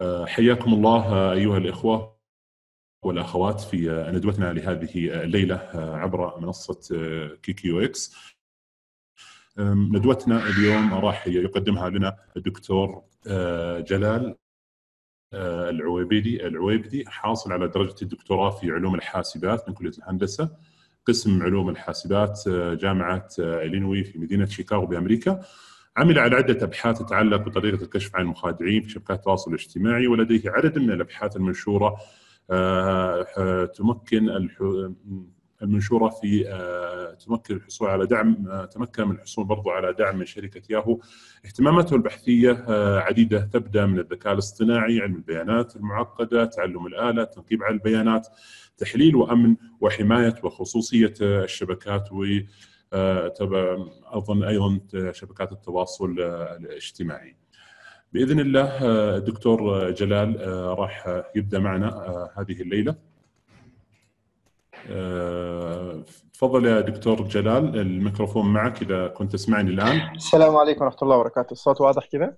آه، حياكم الله آه، ايها الاخوه والاخوات في آه، ندوتنا لهذه الليله عبر منصه كيكيو اكس. ندوتنا اليوم راح يقدمها لنا الدكتور جلال العويبدي العويبدي حاصل على درجه الدكتوراه في علوم الحاسبات من كليه الهندسه قسم علوم الحاسبات جامعه الينوي في مدينه شيكاغو بامريكا. عمل على عدة أبحاث تتعلق بطريقة الكشف عن المخادعين في شبكات التواصل الاجتماعي ولديه عدد من الأبحاث المنشورة آه، آه، تمكن المنشورة في آه، تمكن الحصول على دعم تمكن من الحصول برضو على دعم من شركة ياهو اهتماماته البحثية عديدة تبدأ من الذكاء الاصطناعي علم البيانات المعقدة تعلم الآلة تنقيب على البيانات تحليل وأمن وحماية وخصوصية الشبكات و آه، تبع اظن ايضا شبكات التواصل آه، الاجتماعي. باذن الله آه، الدكتور جلال راح يبدا معنا هذه الليله. تفضل يا دكتور جلال الميكروفون معك اذا كنت تسمعني الان. السلام عليكم ورحمه الله وبركاته، الصوت واضح كذا؟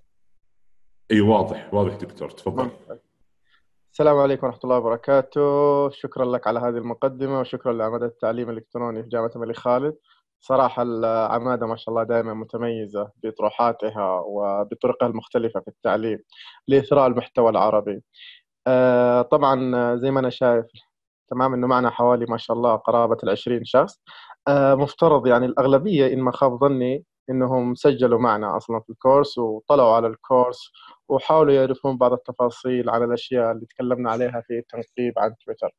اي واضح واضح دكتور تفضل. السلام عليكم ورحمة الله وبركاته شكرا لك على هذه المقدمة وشكرا لعمدة التعليم الإلكتروني في جامعة الملك خالد صراحة العمادة ما شاء الله دائما متميزة بطروحاتها وبطرقها المختلفة في التعليم لإثراء المحتوى العربي آه، طبعا آه، زي ما أنا شايف تمام أنه معنا حوالي ما شاء الله قرابة العشرين شخص آه، مفترض يعني الأغلبية إن ما خاب ظني انهم سجلوا معنا اصلا في الكورس وطلعوا على الكورس وحاولوا يعرفون بعض التفاصيل عن الاشياء اللي تكلمنا عليها في التنقيب عن تويتر.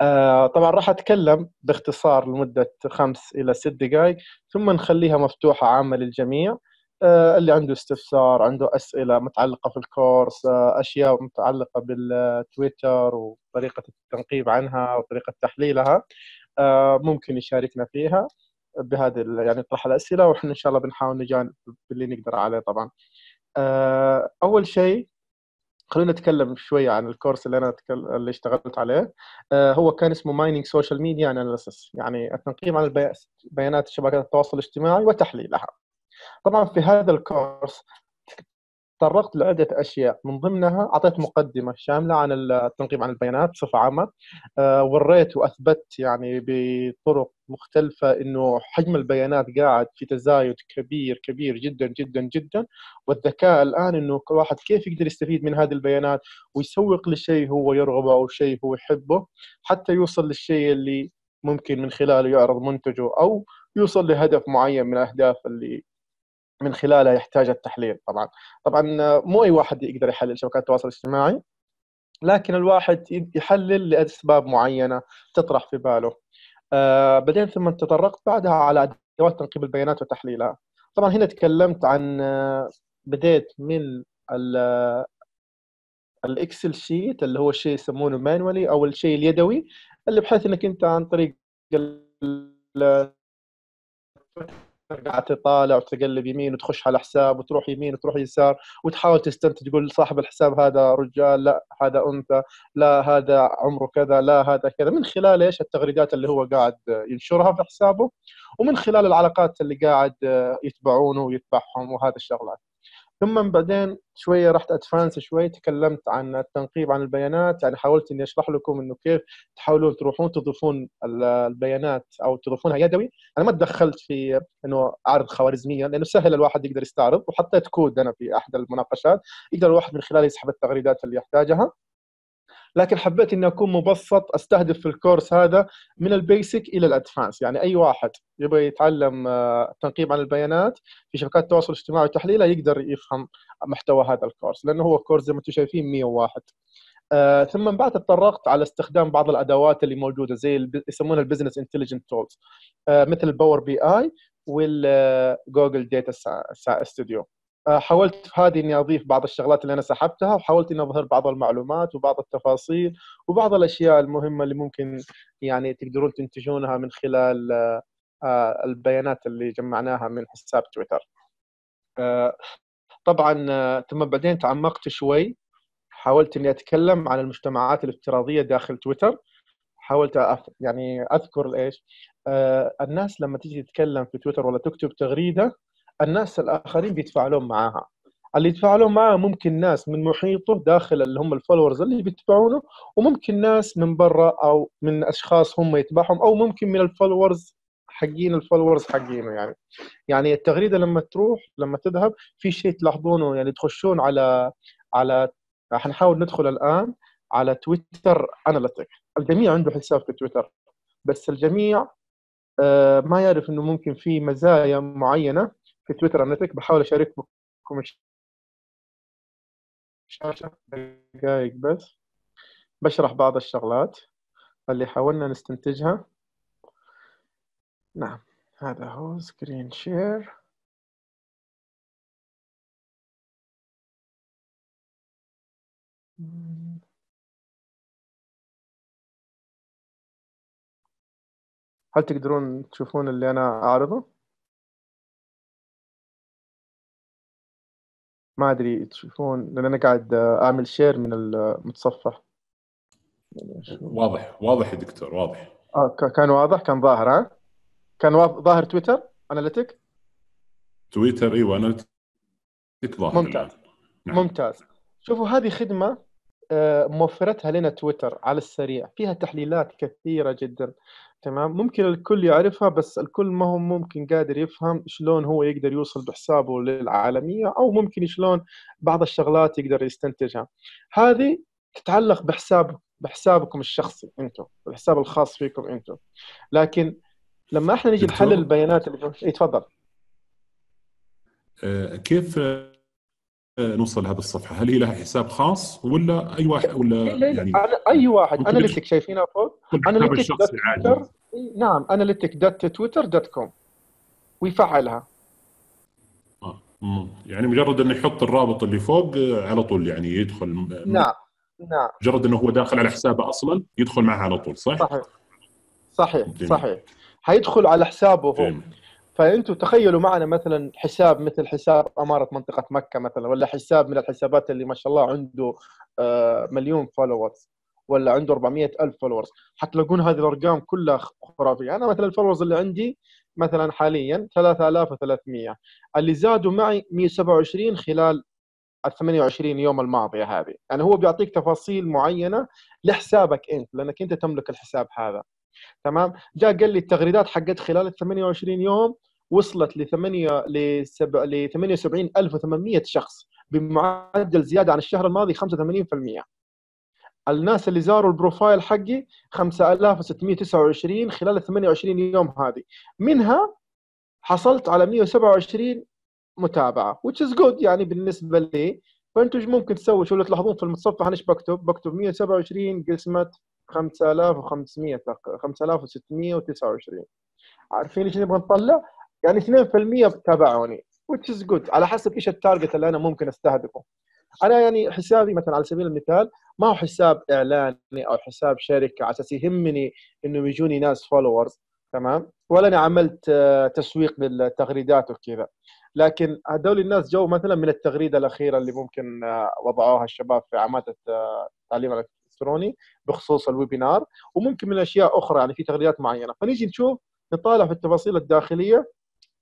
آه، طبعا راح اتكلم باختصار لمده خمس الى ست دقائق ثم نخليها مفتوحه عامه للجميع آه، اللي عنده استفسار، عنده اسئله متعلقه في الكورس، آه، اشياء متعلقه بالتويتر وطريقه التنقيب عنها وطريقه تحليلها ممكن يشاركنا فيها. بهذه يعني طرح الاسئله واحنا ان شاء الله بنحاول نجاوب باللي نقدر عليه طبعا. آه، اول شيء خلونا نتكلم شوية عن الكورس اللي أنا اللي اشتغلت عليه آه، هو كان اسمه مايننج سوشيال ميديا أناليسيس يعني التنقيب عن بيانات شبكات التواصل الاجتماعي وتحليلها طبعا في هذا الكورس تطرقت لعدة أشياء من ضمنها أعطيت مقدمة شاملة عن التنقيب عن البيانات بصفة عامة آه، وريت واثبت يعني بطرق مختلفة أنه حجم البيانات قاعد في تزايد كبير كبير جدا جدا جدا والذكاء الآن أنه كل واحد كيف يقدر يستفيد من هذه البيانات ويسوق لشيء هو يرغبه أو شيء هو يحبه حتى يوصل للشيء اللي ممكن من خلاله يعرض منتجه أو يوصل لهدف معين من الأهداف اللي من خلاله يحتاج التحليل طبعا طبعا مو اي واحد يقدر يحلل شبكات التواصل الاجتماعي لكن الواحد يحلل لاسباب معينه تطرح في باله آه بعدين ثم تطرقت بعدها على ادوات تنقيب البيانات وتحليلها طبعا هنا تكلمت عن آه، بديت من الاكسل شيت اللي هو الشيء يسمونه مانولي او الشيء اليدوي اللي بحيث انك انت عن طريق ترجع تطالع وتقلب يمين وتخش على حساب وتروح يمين وتروح يسار وتحاول تستنتج تقول صاحب الحساب هذا رجال لا هذا انثى لا هذا عمره كذا لا هذا كذا من خلال ايش التغريدات اللي هو قاعد ينشرها في حسابه ومن خلال العلاقات اللي قاعد يتبعونه ويتبعهم وهذه الشغلات ثم بعدين شويه رحت ادفانس شوي تكلمت عن التنقيب عن البيانات يعني حاولت اني اشرح لكم انه كيف تحاولون تروحون تضيفون البيانات او تضيفونها يدوي انا ما تدخلت في انه اعرض خوارزميه لانه سهل الواحد يقدر يستعرض وحطيت كود انا في احد المناقشات يقدر الواحد من خلاله يسحب التغريدات اللي يحتاجها لكن حبيت اني اكون مبسط استهدف في الكورس هذا من البيسك الى الادفانس يعني اي واحد يبغى يتعلم آه، تنقيب عن البيانات في شبكات التواصل الاجتماعي وتحليلها يقدر يفهم محتوى هذا الكورس لانه هو كورس زي ما انتم شايفين 101 آه، ثم من بعد تطرقت على استخدام بعض الادوات اللي موجوده زي يسمونها البزنس انتليجنت تولز مثل الباور بي اي والجوجل داتا ستوديو آه، حاولت في هذه اني اضيف بعض الشغلات اللي انا سحبتها وحاولت اني اظهر بعض المعلومات وبعض التفاصيل وبعض الاشياء المهمه اللي ممكن يعني تقدرون تنتجونها من خلال آه، آه، البيانات اللي جمعناها من حساب تويتر. طبعا ثم بعدين تعمقت شوي حاولت اني اتكلم عن المجتمعات الافتراضيه داخل تويتر حاولت أف... يعني اذكر ايش الناس لما تيجي تتكلم في تويتر ولا تكتب تغريده الناس الاخرين بيتفاعلون معاها اللي يتفاعلون معاه ممكن ناس من محيطه داخل اللي هم الفولورز اللي بيتبعونه وممكن ناس من برا او من اشخاص هم يتبعهم او ممكن من الفولورز حقين الفولورز حقينه يعني يعني التغريده لما تروح لما تذهب في شيء تلاحظونه يعني تخشون على على حنحاول ندخل الان على تويتر اناليتيك الجميع عنده حساب في تويتر بس الجميع آه، ما يعرف انه ممكن في مزايا معينه في تويتر اناليتيك بحاول اشارككم الشاشه دقائق بس بشرح بعض الشغلات اللي حاولنا نستنتجها نعم هذا هو سكرين شير هل تقدرون تشوفون اللي أنا أعرضه؟ ما ادري تشوفون لان انا قاعد اعمل شير من المتصفح واضح واضح يا دكتور واضح آه كان واضح كان ظاهر ها كان ظاهر تويتر اناليتيك تويتر ايوه اناليتيك ظاهر ممتاز نعم. ممتاز شوفوا هذه خدمه آه، موفرتها لنا تويتر على السريع فيها تحليلات كثيرة جدا تمام ممكن الكل يعرفها بس الكل ما هو ممكن قادر يفهم شلون هو يقدر يوصل بحسابه للعالمية أو ممكن شلون بعض الشغلات يقدر يستنتجها هذه تتعلق بحساب بحسابكم الشخصي انتم الحساب الخاص فيكم انتم لكن لما احنا نجي نحلل البيانات اللي إيه، تفضل آه، كيف نوصل لهذه الصفحه هل هي لها حساب خاص ولا اي واحد ولا يعني اي واحد اناليتيك شايفينها فوق اناليتيك الشخصي عادي نعم اناليتيك دوت تويتر دوت كوم ويفعلها آه. يعني مجرد انه يحط الرابط اللي فوق آه، على طول يعني يدخل نعم نعم مجرد انه هو داخل على حسابه اصلا يدخل معها على طول صح؟ صحيح صحيح صحيح حيدخل على حسابه هو فانتم تخيلوا معنا مثلا حساب مثل حساب اماره منطقه مكه مثلا ولا حساب من الحسابات اللي ما شاء الله عنده آه، مليون فولورز ولا عنده 400 الف فولورز حتلاقون هذه الارقام كلها خرافيه انا مثلا الفولورز اللي عندي مثلا حاليا 3300 اللي زادوا معي 127 خلال ال 28 يوم الماضيه هذه يعني هو بيعطيك تفاصيل معينه لحسابك انت لانك انت تملك الحساب هذا تمام جاء قال لي التغريدات حقت خلال ال 28 يوم وصلت ل 8 ل 78800 شخص بمعدل زياده عن الشهر الماضي 85% الناس اللي زاروا البروفايل حقي 5629 خلال ال 28 يوم هذه منها حصلت على 127 متابعه which is good يعني بالنسبه لي فانتم ممكن تسوي شو اللي تلاحظون في المتصفح انا ايش بكتب؟ بكتب 127 قسمه 5500 5629 عارفين ايش نبغى نطلع؟ يعني 2% تابعوني which is good على حسب ايش التارجت اللي انا ممكن استهدفه انا يعني حسابي مثلا على سبيل المثال ما هو حساب اعلاني او حساب شركه على اساس يهمني انه يجوني ناس فولورز تمام ولا انا عملت آه، تسويق للتغريدات وكذا لكن هذول الناس جو مثلا من التغريده الاخيره اللي ممكن آه، وضعوها الشباب في عماده التعليم آه، الالكتروني بخصوص الويبينار وممكن من اشياء اخرى يعني في تغريدات معينه فنيجي نشوف نطالع في التفاصيل الداخليه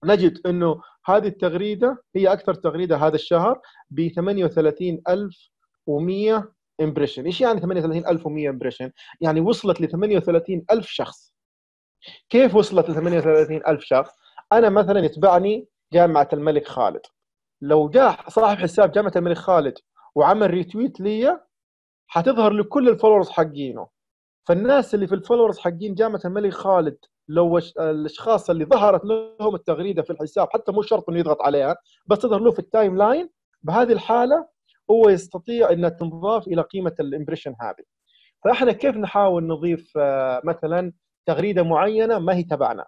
نجد انه هذه التغريده هي اكثر تغريده هذا الشهر ب 38100 امبريشن، ايش يعني 38100 امبريشن؟ يعني وصلت ل 38000 شخص. كيف وصلت ل 38000 شخص؟ انا مثلا يتبعني جامعه الملك خالد. لو جاء صاحب حساب جامعه الملك خالد وعمل ريتويت لي حتظهر لكل الفولورز حقينه فالناس اللي في الفولورز حقين جامعه الملك خالد لو الاشخاص اللي ظهرت لهم التغريده في الحساب حتى مو شرط انه يضغط عليها بس تظهر له في التايم لاين بهذه الحاله هو يستطيع انها تنضاف الى قيمه الامبريشن هذه فاحنا كيف نحاول نضيف آه، مثلا تغريده معينه ما هي تبعنا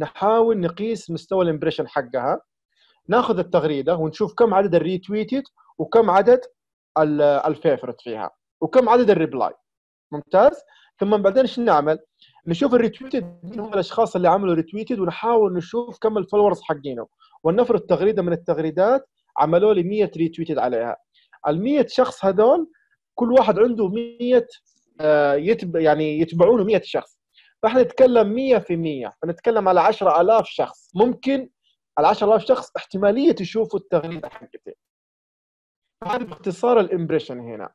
نحاول نقيس مستوى الامبريشن حقها ناخذ التغريده ونشوف كم عدد الريتويتد وكم عدد الفيفورت فيها وكم عدد الريبلاي ممتاز ثم بعدين شو نعمل نشوف الريتويتد مين هم الاشخاص اللي عملوا ريتويتد ونحاول نشوف كم الفولورز حقينه ولنفرض تغريده من التغريدات عملوا لي 100 ريتويتد عليها ال 100 شخص هذول كل واحد عنده 100 آه، يتبع يعني يتبعونه 100 شخص فاحنا نتكلم 100 في 100 فنتكلم على 10000 شخص ممكن ال 10000 شخص احتماليه يشوفوا التغريده حقتي هذا باختصار الامبريشن هنا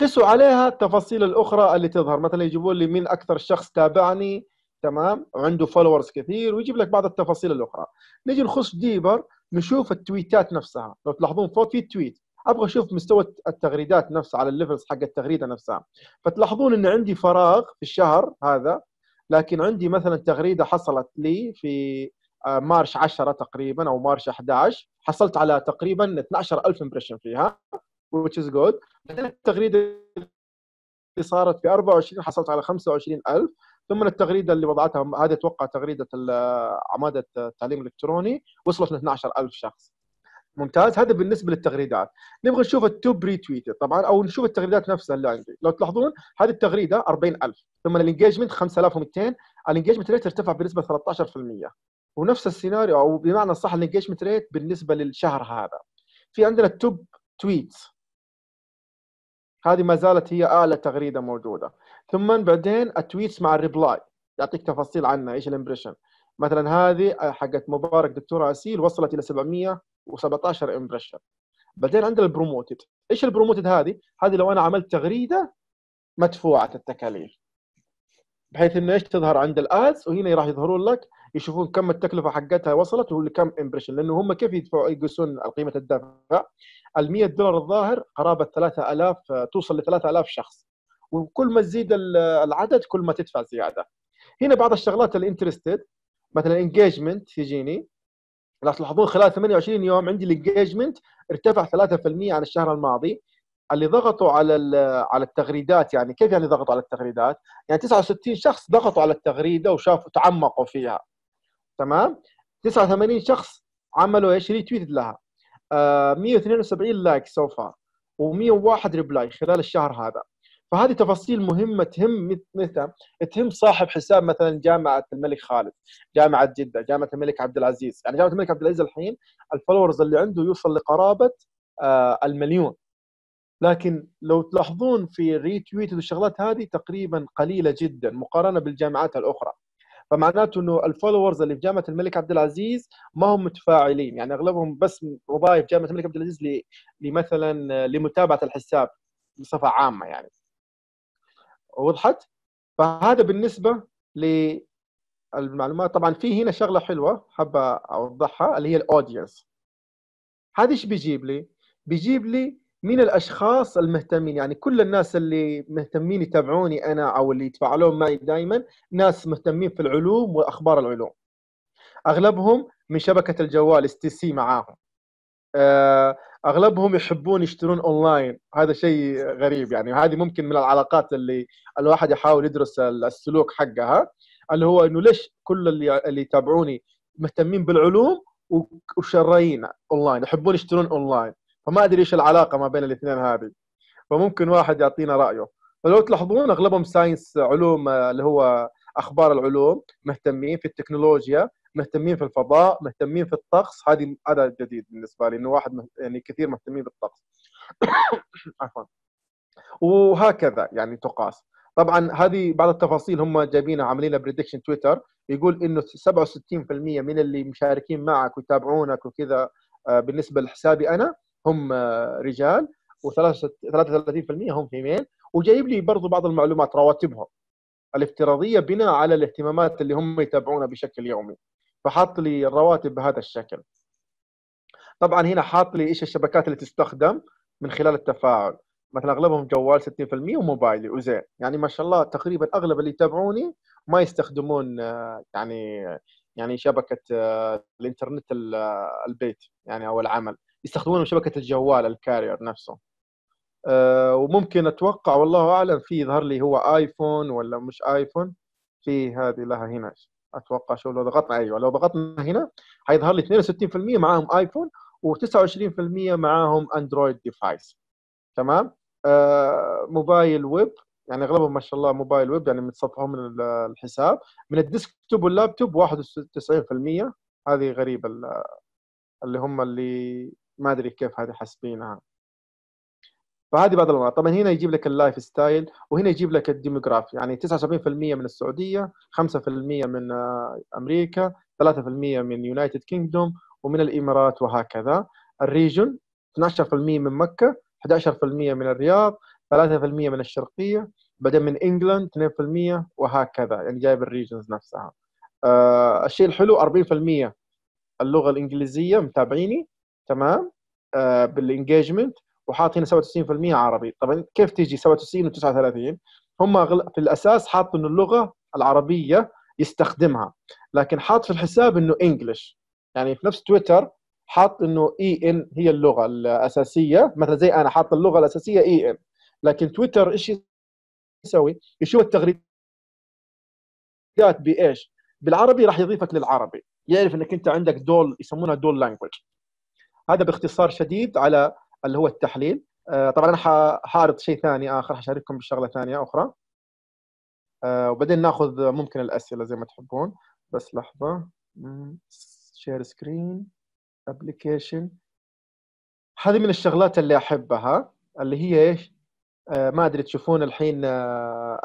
قسوا عليها التفاصيل الاخرى اللي تظهر مثلا يجيبوا لي مين اكثر شخص تابعني تمام وعنده فولورز كثير ويجيب لك بعض التفاصيل الاخرى نجي نخش ديبر نشوف التويتات نفسها لو تلاحظون فوق في تويت ابغى اشوف مستوى التغريدات نفسها على الليفلز حق التغريده نفسها فتلاحظون ان عندي فراغ في الشهر هذا لكن عندي مثلا تغريده حصلت لي في آه، مارش 10 تقريبا او مارش 11 حصلت على تقريبا 12000 امبريشن فيها which is good بعدين التغريده اللي صارت في 24 حصلت على 25000 ثم التغريده اللي وضعتها هذه اتوقع تغريده عماده التعليم الالكتروني وصلت ل 12000 شخص ممتاز هذا بالنسبه للتغريدات نبغى نشوف التوب ريتويتد طبعا او نشوف التغريدات نفسها اللي عندي لو تلاحظون هذه التغريده 40000 ثم الانجيجمنت 5200 الانجيجمنت ريت ارتفع بنسبه 13% ونفس السيناريو او بمعنى صح الانجيجمنت ريت بالنسبه للشهر هذا في عندنا التوب تويتس هذه ما زالت هي آلة تغريدة موجودة ثم بعدين التويتس مع الريبلاي يعطيك تفاصيل عنها ايش الامبريشن مثلا هذه حقت مبارك دكتور اسيل وصلت الى 717 امبريشن بعدين عندنا البروموتد ايش البروموتد هذه هذه لو انا عملت تغريده مدفوعه التكاليف بحيث انه ايش تظهر عند الادز وهنا راح يظهرون لك يشوفون كم التكلفه حقتها وصلت ولكم امبريشن لانه هم كيف يدفعوا يقيسون قيمه الدفع ال 100 دولار الظاهر قرابه 3000 آه، توصل ل 3000 شخص وكل ما تزيد آه، العدد كل ما تدفع زياده هنا بعض الشغلات الانترستد مثلا انجيجمنت يجيني لو تلاحظون خلال 28 يوم عندي الانجيجمنت ارتفع 3% عن الشهر الماضي اللي ضغطوا على آه، على التغريدات يعني كيف يعني ضغطوا على التغريدات؟ يعني 69 شخص ضغطوا على التغريده وشافوا تعمقوا فيها تمام؟ 89 شخص عملوا ايش؟ ريتويت لها 172 آه، لايك سو فار و101 ريبلاي خلال الشهر هذا فهذه تفاصيل مهمه تهم متى تهم صاحب حساب مثلا جامعه الملك خالد جامعه جده جامعه الملك عبد العزيز يعني جامعه الملك عبد العزيز الحين الفولورز اللي عنده يوصل لقرابه آه، المليون لكن لو تلاحظون في الريتويت والشغلات هذه تقريبا قليله جدا مقارنه بالجامعات الاخرى فمعناته انه الفولورز اللي في جامعه الملك عبد العزيز ما هم متفاعلين يعني اغلبهم بس وظائف جامعه الملك عبد العزيز لمثلا لمتابعه الحساب بصفه عامه يعني وضحت فهذا بالنسبه للمعلومات طبعا في هنا شغله حلوه حابه اوضحها اللي هي الاودينس هذا ايش بيجيب لي بيجيب لي مين الاشخاص المهتمين يعني كل الناس اللي مهتمين يتابعوني انا او اللي يتفاعلون معي دائما ناس مهتمين في العلوم واخبار العلوم اغلبهم من شبكه الجوال اس تي سي معاهم آه، اغلبهم يحبون يشترون اونلاين هذا شيء غريب يعني هذه ممكن من العلاقات اللي الواحد يحاول يدرس السلوك حقها اللي هو انه ليش كل اللي اللي يتابعوني مهتمين بالعلوم وشرايين اونلاين يحبون يشترون اونلاين فما ادري ايش العلاقه ما بين الاثنين هذه فممكن واحد يعطينا رايه فلو تلاحظون اغلبهم ساينس علوم آه، اللي هو اخبار العلوم مهتمين في التكنولوجيا مهتمين في الفضاء مهتمين في الطقس هذه هذا جديد بالنسبه لي انه واحد مه... يعني كثير مهتمين بالطقس عفوا وهكذا يعني تقاس طبعا هذه بعض التفاصيل هم جايبينها عاملين بريدكشن تويتر يقول انه 67% من اللي مشاركين معك ويتابعونك وكذا آه، بالنسبه لحسابي انا هم رجال و33% هم فيميل وجايب لي برضو بعض المعلومات رواتبهم الافتراضيه بناء على الاهتمامات اللي هم يتابعونها بشكل يومي فحاط لي الرواتب بهذا الشكل طبعا هنا حاط لي ايش الشبكات اللي تستخدم من خلال التفاعل مثلا اغلبهم جوال 60% وموبايلي وزين يعني ما شاء الله تقريبا اغلب اللي يتابعوني ما يستخدمون يعني يعني شبكه آه، الانترنت آه، البيت يعني او العمل يستخدمونه شبكه الجوال الكارير نفسه أه وممكن اتوقع والله اعلم في يظهر لي هو ايفون ولا مش ايفون في هذه لها هنا اتوقع شو لو ضغطنا ايوه لو ضغطنا هنا حيظهر لي 62% معاهم ايفون و29% معاهم اندرويد ديفايس تمام آه موبايل ويب يعني اغلبهم ما شاء الله موبايل ويب يعني متصفحون من الحساب من الديسكتوب واللابتوب 91% هذه غريبه اللي هم اللي ما ادري كيف هذه حاسبينها فهذه بعض المرات طبعا هنا يجيب لك اللايف ستايل وهنا يجيب لك الديموغرافي يعني 79% من السعوديه 5% من آه، امريكا 3% من يونايتد كينجدوم ومن الامارات وهكذا الريجن 12% من مكه 11% من الرياض 3% من الشرقيه بعدين من انجلند 2% وهكذا يعني جايب الريجنز نفسها آه الشيء الحلو 40% اللغه الانجليزيه متابعيني تمام آه بالانجيجمنت وحاط هنا 97% عربي طبعا كيف تيجي 97 و39 هم في الاساس حاط انه اللغه العربيه يستخدمها لكن حاط في الحساب انه انجلش يعني في نفس تويتر حاط انه اي e ان هي اللغه الاساسيه مثلا زي انا حاط اللغه الاساسيه اي e ان لكن تويتر ايش يسوي؟ يشوف التغريدات بايش؟ بالعربي راح يضيفك للعربي يعرف انك انت عندك دول يسمونها دول لانجوج هذا باختصار شديد على اللي هو التحليل آه، طبعا انا حاعرض شيء ثاني اخر حشارككم بشغله ثانيه اخرى آه، وبعدين ناخذ ممكن الاسئله زي ما تحبون بس لحظه شير سكرين ابلكيشن هذه من الشغلات اللي احبها اللي هي ايش آه، ما ادري تشوفون الحين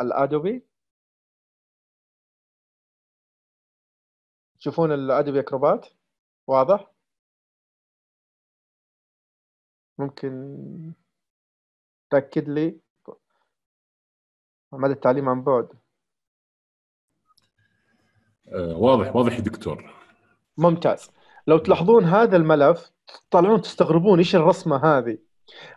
الادوبي تشوفون الادوبي اكروبات واضح ممكن تأكد لي مدى التعليم عن بعد آه، واضح واضح يا دكتور ممتاز لو تلاحظون هذا الملف تطلعون تستغربون ايش الرسمه هذه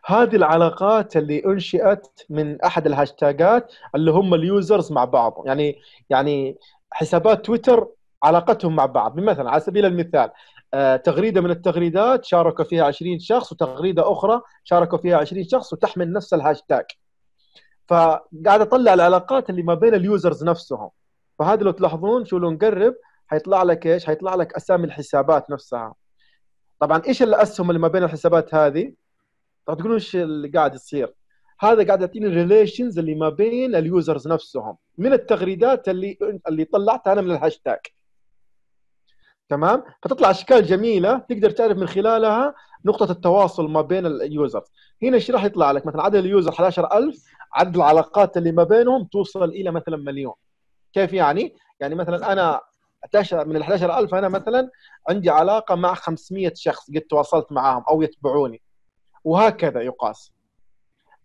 هذه العلاقات اللي انشئت من احد الهاشتاجات اللي هم اليوزرز مع بعض يعني يعني حسابات تويتر علاقتهم مع بعض مثلا على سبيل المثال آه، تغريده من التغريدات شاركوا فيها 20 شخص وتغريده اخرى شاركوا فيها 20 شخص وتحمل نفس الهاشتاج فقاعد اطلع العلاقات اللي ما بين اليوزرز نفسهم فهذا لو تلاحظون شو لو نقرب حيطلع لك ايش؟ حيطلع لك اسامي الحسابات نفسها طبعا ايش الاسهم اللي ما بين الحسابات هذه؟ راح تقولون ايش اللي قاعد يصير؟ هذا قاعد يعطيني الريليشنز اللي ما بين اليوزرز نفسهم من التغريدات اللي اللي طلعتها انا من الهاشتاج تمام فتطلع اشكال جميله تقدر تعرف من خلالها نقطه التواصل ما بين اليوزرز هنا ايش راح يطلع لك مثلا عدد اليوزر 11000 عدد العلاقات اللي ما بينهم توصل الى مثلا مليون كيف يعني يعني مثلا انا من ال 11000 انا مثلا عندي علاقه مع 500 شخص قد تواصلت معاهم او يتبعوني وهكذا يقاس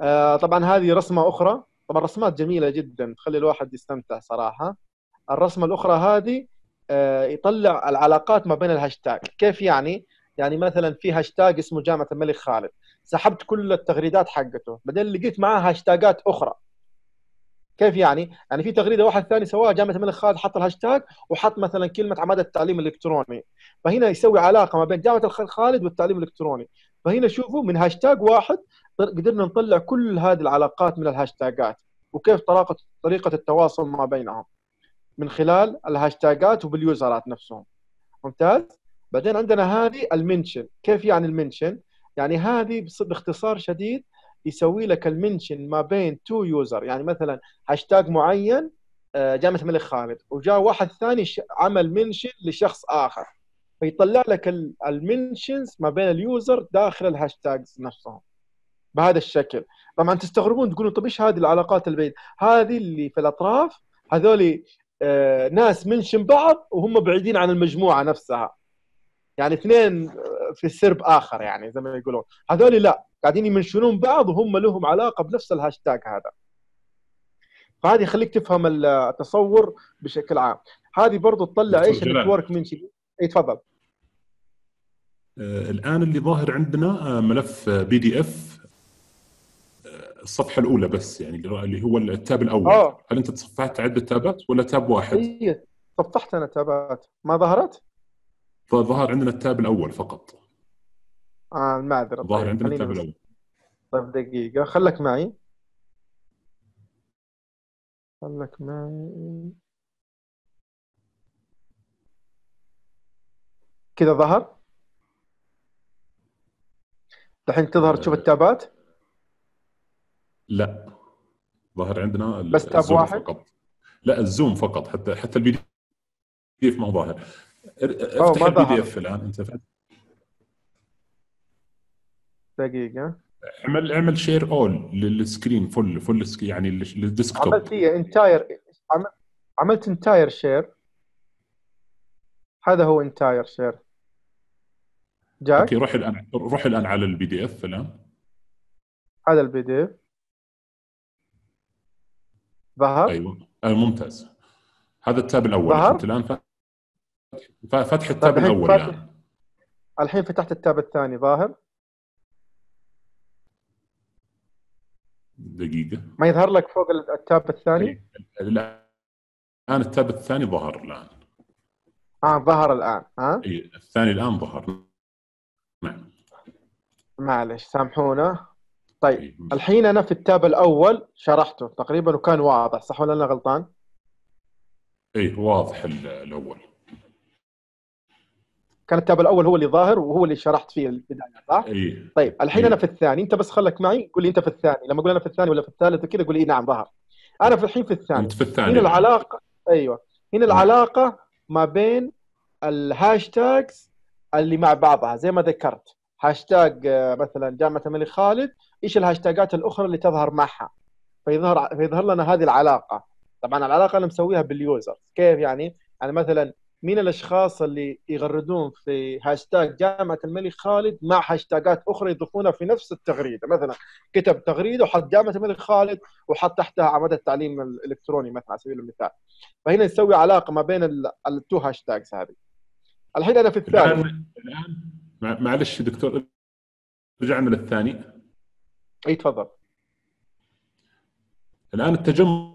آه طبعا هذه رسمه اخرى طبعا رسمات جميله جدا تخلي الواحد يستمتع صراحه الرسمه الاخرى هذه آه، يطلع العلاقات ما بين الهاشتاج كيف يعني يعني مثلا في هاشتاج اسمه جامعه الملك خالد سحبت كل التغريدات حقته بعدين لقيت معاه هاشتاجات اخرى كيف يعني؟ يعني في تغريده واحد ثاني سواها جامعه الملك خالد حط الهاشتاج وحط مثلا كلمه عماده التعليم الالكتروني فهنا يسوي علاقه ما بين جامعه الملك خالد والتعليم الالكتروني فهنا شوفوا من هاشتاج واحد قدرنا نطلع كل هذه العلاقات من الهاشتاجات وكيف طريقه طريقه التواصل ما بينهم من خلال الهاشتاجات وباليوزرات نفسهم ممتاز بعدين عندنا هذه المنشن كيف يعني المنشن يعني هذه باختصار شديد يسوي لك المنشن ما بين تو يوزر يعني مثلا هاشتاج معين آه، جامعة الملك خالد وجاء واحد ثاني عمل منشن لشخص اخر فيطلع لك المنشنز ما بين اليوزر داخل الهاشتاجز نفسهم بهذا الشكل طبعا تستغربون تقولون طب ايش هذه العلاقات البين هذه اللي في الاطراف هذول آه، ناس منشن بعض وهم بعيدين عن المجموعه نفسها يعني اثنين في سرب اخر يعني زي ما يقولون هذول لا قاعدين يمنشنون بعض وهم لهم علاقه بنفس الهاشتاج هذا فهذه يخليك تفهم التصور بشكل عام هذه برضو تطلع ايش النتورك من شيء اي تفضل آه، الان اللي ظاهر عندنا آه، ملف بي دي اف الصفحه الاولى بس يعني اللي هو التاب الاول أوه. هل انت تصفحت عده تابات ولا تاب واحد؟ اي صفحت انا تابات ما ظهرت؟ ظهر عندنا التاب الاول فقط اه المعذره طيب، ظهر عندنا التاب الاول طيب دقيقه خلك معي خلك معي كذا ظهر الحين تظهر تشوف آه. التابات لا ظاهر عندنا بس تاب واحد فقط. لا الزوم فقط حتى حتى البي دي اف ما هو ظاهر افتح البي دي اف الان انت فت... دقيقه اعمل اعمل شير اول للسكرين فل فل يعني للديسك توب عملت هي انتاير عملت انتاير شير هذا هو انتاير شير جاك اوكي روح الان روح الان على البي دي اف الان هذا البي دي اف ظهر ايوه آه ممتاز هذا التاب الاول ظهر الان فتح التاب الاول فتح... يعني. الحين فتحت التاب الثاني ظاهر دقيقة ما يظهر لك فوق التاب الثاني؟ إيه. الان التاب الثاني ظهر الان اه ظهر الان ها؟ اي الثاني الان ظهر نعم معلش سامحونا طيب الحين انا في التاب الاول شرحته تقريبا وكان واضح صح ولا انا غلطان؟ اي واضح الاول كان التاب الاول هو اللي ظاهر وهو اللي شرحت فيه البدايه صح؟ إيه. طيب الحين إيه. انا في الثاني انت بس خلك معي قول لي انت في الثاني لما اقول انا في الثاني ولا في الثالث وكذا قول لي إيه، نعم ظهر انا في الحين في الثاني انت في الثاني هنا العلاقه ايوه هنا العلاقه ما بين الهاشتاجز اللي مع بعضها زي ما ذكرت هاشتاج آه، مثلا جامعه الملك خالد ايش الهاشتاجات الاخرى اللي تظهر معها فيظهر فيظهر لنا هذه العلاقه طبعا العلاقه انا مسويها باليوزر كيف يعني يعني مثلا مين الاشخاص اللي يغردون في هاشتاج جامعه الملك خالد مع هاشتاجات اخرى يضيفونها في نفس التغريده مثلا كتب تغريده وحط جامعه الملك خالد وحط تحتها عماد التعليم الالكتروني مثلا على سبيل المثال فهنا نسوي علاقه ما بين التو هاشتاجز هذه الحين انا في الثاني الان معلش دكتور رجعنا للثاني اي تفضل الان التجمع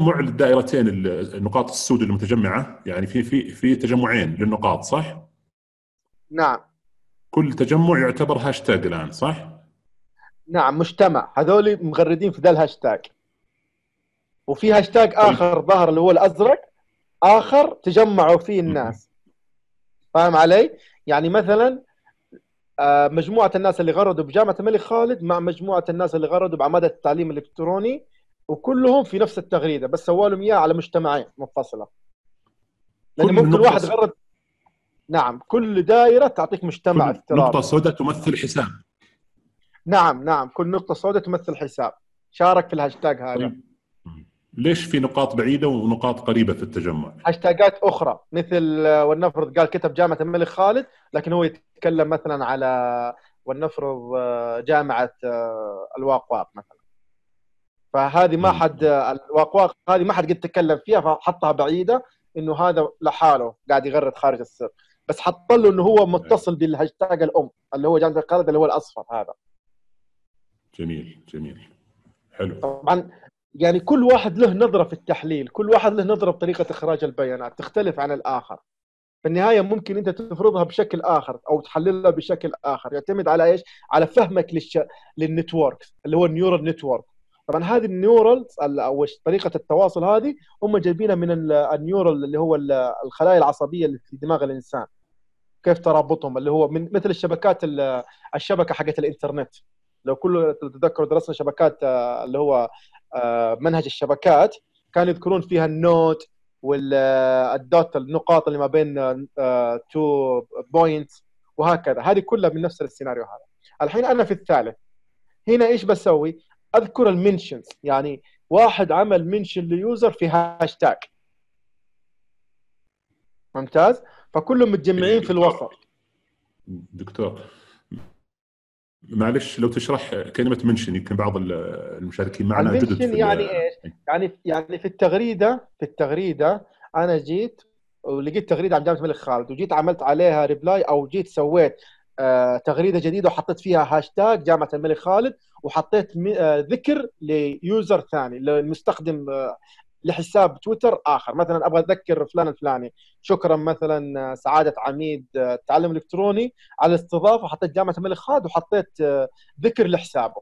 للدائرتين النقاط السود المتجمعه يعني في في في تجمعين للنقاط صح؟ نعم كل تجمع يعتبر هاشتاج الان صح؟ نعم مجتمع هذول مغردين في ذا الهاشتاج وفي هاشتاج طيب. اخر ظهر اللي هو الازرق اخر تجمعوا فيه الناس فاهم علي؟ يعني مثلا آه، مجموعه الناس اللي غردوا بجامعه الملك خالد مع مجموعه الناس اللي غردوا بعماده التعليم الالكتروني وكلهم في نفس التغريده بس سووا لهم اياها على مجتمعين منفصله لان ممكن واحد غرد نعم كل دائره تعطيك مجتمع افتراضي نقطه سوداء تمثل حساب نعم نعم كل نقطه سوداء تمثل حساب شارك في الهاشتاج هذا طيب. ليش في نقاط بعيده ونقاط قريبه في التجمع؟ هاشتاجات اخرى مثل آه، ولنفرض قال كتب جامعه الملك خالد لكن هو يتكلم مثلا على ولنفرض آه، جامعه آه، الواقواق مثلا فهذه ما حد الواقواق هذه ما حد قد تكلم فيها فحطها بعيده انه هذا لحاله قاعد يغرد خارج السر بس حط له انه هو متصل بالهاشتاج الام اللي هو جامعه القرد اللي هو الاصفر هذا جميل جميل حلو طبعا يعني كل واحد له نظره في التحليل، كل واحد له نظره بطريقه اخراج البيانات تختلف عن الاخر. في النهايه ممكن انت تفرضها بشكل اخر او تحللها بشكل اخر، يعتمد على ايش؟ على فهمك للش... للنتورك اللي هو النيورال نتورك. طبعا هذه النيورال او طريقه التواصل هذه هم جايبينها من النيورال اللي هو الخلايا العصبيه اللي في دماغ الانسان. كيف ترابطهم اللي هو من مثل الشبكات الشبكه حقت الانترنت لو كله تتذكروا درسنا شبكات آه، اللي هو آه، منهج الشبكات كانوا يذكرون فيها النوت والدوت آه، النقاط اللي ما بين تو آه، بوينتس وهكذا هذه كلها من نفس السيناريو هذا الحين انا في الثالث هنا ايش بسوي اذكر المنشنز يعني واحد عمل منشن ليوزر في هاشتاج ممتاز فكلهم متجمعين في الوسط دكتور معلش لو تشرح كلمه منشن يمكن بعض المشاركين معنا جدد يعني ايش؟ إيه. يعني يعني في التغريده في التغريده انا جيت ولقيت تغريده عن جامعه الملك خالد وجيت عملت عليها ريبلاي او جيت سويت آه، تغريده جديده وحطيت فيها هاشتاج جامعه الملك خالد وحطيت آه، ذكر ليوزر ثاني لمستخدم آه، لحساب تويتر اخر مثلا ابغى اذكر فلان الفلاني شكرا مثلا آه، سعاده عميد آه، التعلم الالكتروني على الاستضافه حطيت جامعه الملك خالد وحطيت آه، ذكر لحسابه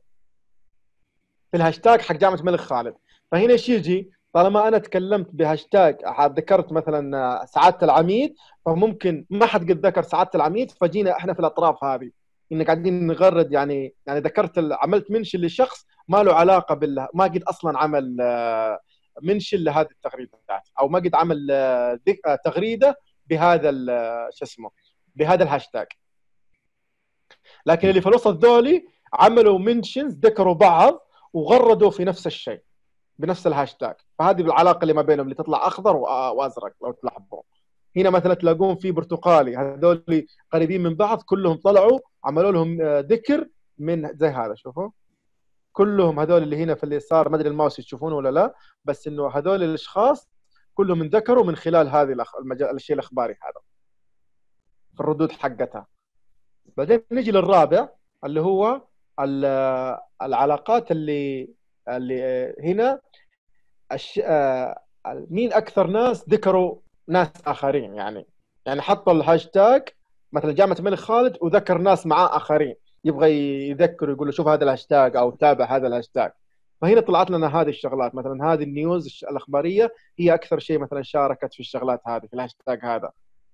في الهاشتاج حق جامعه الملك خالد فهنا ايش يجي طالما انا تكلمت بهاشتاج ذكرت مثلا سعاده العميد فممكن ما حد قد ذكر سعاده العميد فجينا احنا في الاطراف هذه ان قاعدين نغرد يعني يعني ذكرت عملت منشن لشخص ما له علاقه بال ما قد اصلا عمل منشن لهذه التغريدات او ما قد عمل آه، آه، تغريده بهذا آه، شو اسمه بهذا الهاشتاج لكن اللي في الوسط ذولي عملوا منشنز ذكروا بعض وغردوا في نفس الشيء بنفس الهاشتاج فهذه بالعلاقه اللي ما بينهم اللي تطلع اخضر وازرق لو تلاحظوا هنا مثلا تلاقون في برتقالي هذول قريبين من بعض كلهم طلعوا عملوا لهم ذكر من زي هذا شوفوا كلهم هذول اللي هنا في اليسار ما ادري الماوس تشوفونه ولا لا بس انه هذول الاشخاص كلهم انذكروا من خلال هذه المجال الشيء الاخباري هذا في الردود حقتها بعدين نجي للرابع اللي هو العلاقات اللي اللي هنا الش... آه، مين اكثر ناس ذكروا ناس اخرين يعني يعني حطوا الهاشتاج مثلا جامعه الملك خالد وذكر ناس معاه اخرين يبغى يذكره يقول له شوف هذا الهاشتاج او تابع هذا الهاشتاج فهنا طلعت لنا هذه الشغلات مثلا هذه النيوز الاخباريه هي اكثر شيء مثلا شاركت في الشغلات هذه في الهاشتاج هذا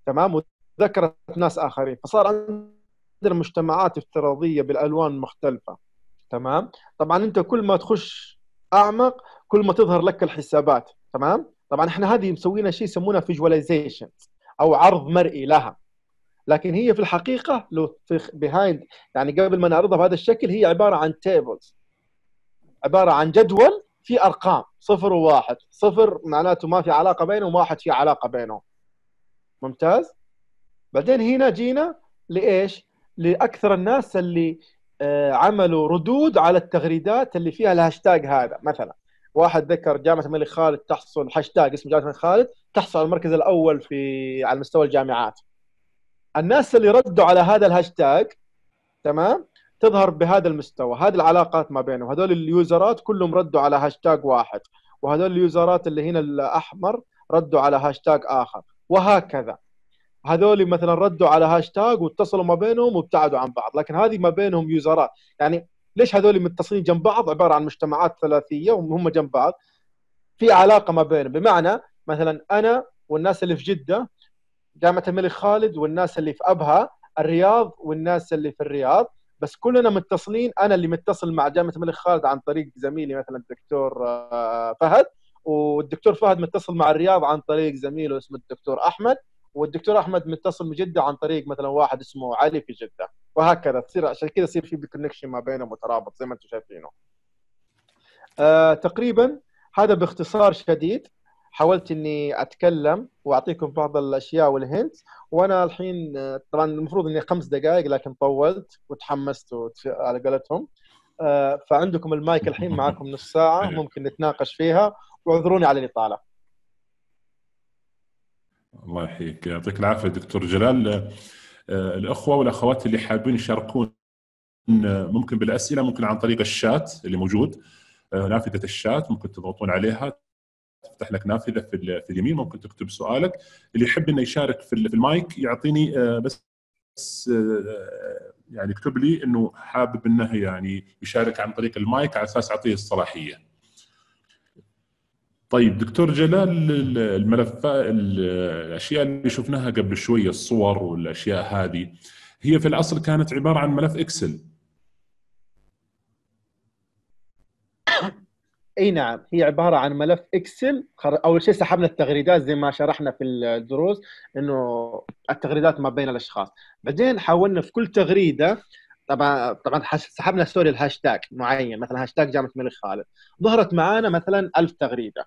تمام وذكرت ناس اخرين فصار عندنا مجتمعات افتراضيه بالالوان مختلفه تمام طبعا انت كل ما تخش اعمق كل ما تظهر لك الحسابات تمام طبعا احنا هذه مسوينا شيء يسمونها فيجواليزيشن او عرض مرئي لها لكن هي في الحقيقه لو في بيهايند يعني قبل ما نعرضها بهذا الشكل هي عباره عن تيبلز عباره عن جدول في ارقام صفر وواحد صفر معناته ما في علاقه بينهم واحد في علاقه بينهم ممتاز بعدين هنا جينا لايش لاكثر الناس اللي آه، عملوا ردود على التغريدات اللي فيها الهاشتاج هذا مثلا واحد ذكر جامعه الملك خالد تحصل هاشتاج اسمه جامعه الملك خالد تحصل على المركز الاول في على مستوى الجامعات الناس اللي ردوا على هذا الهاشتاج تمام تظهر بهذا المستوى هذه العلاقات ما بينهم هذول اليوزرات كلهم ردوا على هاشتاج واحد وهذول اليوزرات اللي هنا الاحمر ردوا على هاشتاج اخر وهكذا هذول مثلا ردوا على هاشتاج واتصلوا ما بينهم وابتعدوا عن بعض لكن هذه ما بينهم يوزرات يعني ليش هذول متصلين جنب بعض عباره عن مجتمعات ثلاثيه وهم جنب بعض في علاقه ما بينهم بمعنى مثلا انا والناس اللي في جده جامعه الملك خالد والناس اللي في ابها الرياض والناس اللي في الرياض بس كلنا متصلين انا اللي متصل مع جامعه الملك خالد عن طريق زميلي مثلا الدكتور آه، فهد والدكتور فهد متصل مع الرياض عن طريق زميله اسمه الدكتور احمد والدكتور احمد متصل بجدة عن طريق مثلا واحد اسمه علي في جده وهكذا تصير عشان كذا يصير في كونكشن ما بينهم مترابط زي ما انتم شايفينه. آه تقريبا هذا باختصار شديد حاولت اني اتكلم واعطيكم بعض الاشياء والهنت وانا الحين طبعا المفروض اني خمس دقائق لكن طولت وتحمست على قولتهم آه، فعندكم المايك الحين معكم نص ساعه ممكن نتناقش فيها واعذروني على الاطاله الله يحييك يعطيك العافيه دكتور جلال آه، الاخوه والاخوات اللي حابين يشاركون ممكن بالاسئله ممكن عن طريق الشات اللي موجود آه، نافذه الشات ممكن تضغطون عليها تفتح لك نافذه في, في اليمين ممكن تكتب سؤالك اللي يحب انه يشارك في المايك يعطيني آه، بس آه، يعني اكتب لي انه حابب انه يعني يشارك عن طريق المايك على اساس اعطيه الصلاحيه. طيب دكتور جلال الملفات الاشياء اللي شفناها قبل شويه الصور والاشياء هذه هي في الاصل كانت عباره عن ملف اكسل اي نعم هي عباره عن ملف اكسل اول شيء سحبنا التغريدات زي ما شرحنا في الدروس انه التغريدات ما بين الاشخاص بعدين حاولنا في كل تغريده طبعا طبعا سحبنا ستوري الهاشتاج معين مثلا هاشتاج جامعه الملك خالد ظهرت معانا مثلا ألف تغريده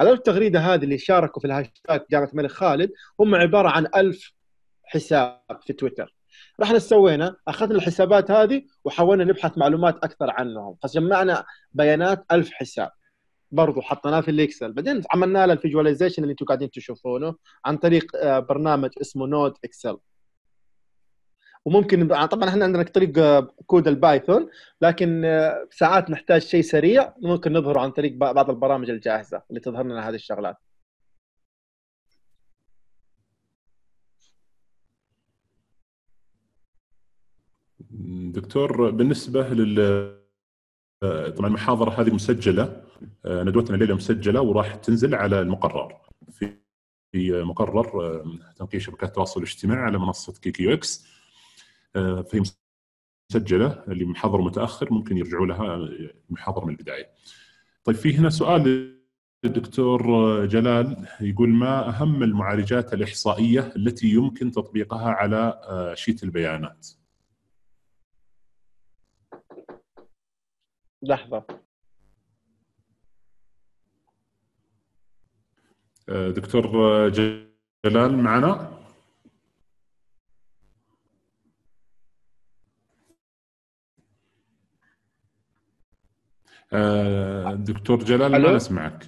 ال1000 تغريده هذه اللي شاركوا في الهاشتاج جامعه الملك خالد هم عباره عن ألف حساب في تويتر رحنا سوينا اخذنا الحسابات هذه وحاولنا نبحث معلومات اكثر عنهم فجمعنا بيانات ألف حساب برضو حطيناه في الاكسل بعدين عملنا له الفيجواليزيشن اللي انتم قاعدين تشوفونه عن طريق آه، برنامج اسمه نود اكسل وممكن طبعا احنا عندنا طريق آه، كود البايثون لكن آه، ساعات نحتاج شيء سريع ممكن نظهره عن طريق بعض البرامج الجاهزه اللي تظهر لنا هذه الشغلات دكتور بالنسبه لل طبعا المحاضره هذه مسجله آه، ندوتنا الليله مسجله وراح تنزل على المقرر في مقرر آه، تنقية شبكات التواصل الاجتماعي على منصه كيو اكس آه، فهي مسجله اللي محضر متاخر ممكن يرجعوا لها المحاضره من البدايه. طيب في هنا سؤال الدكتور جلال يقول ما اهم المعالجات الاحصائيه التي يمكن تطبيقها على شيت البيانات؟ لحظه آه، دكتور جلال معنا آه، دكتور جلال ألو؟ ما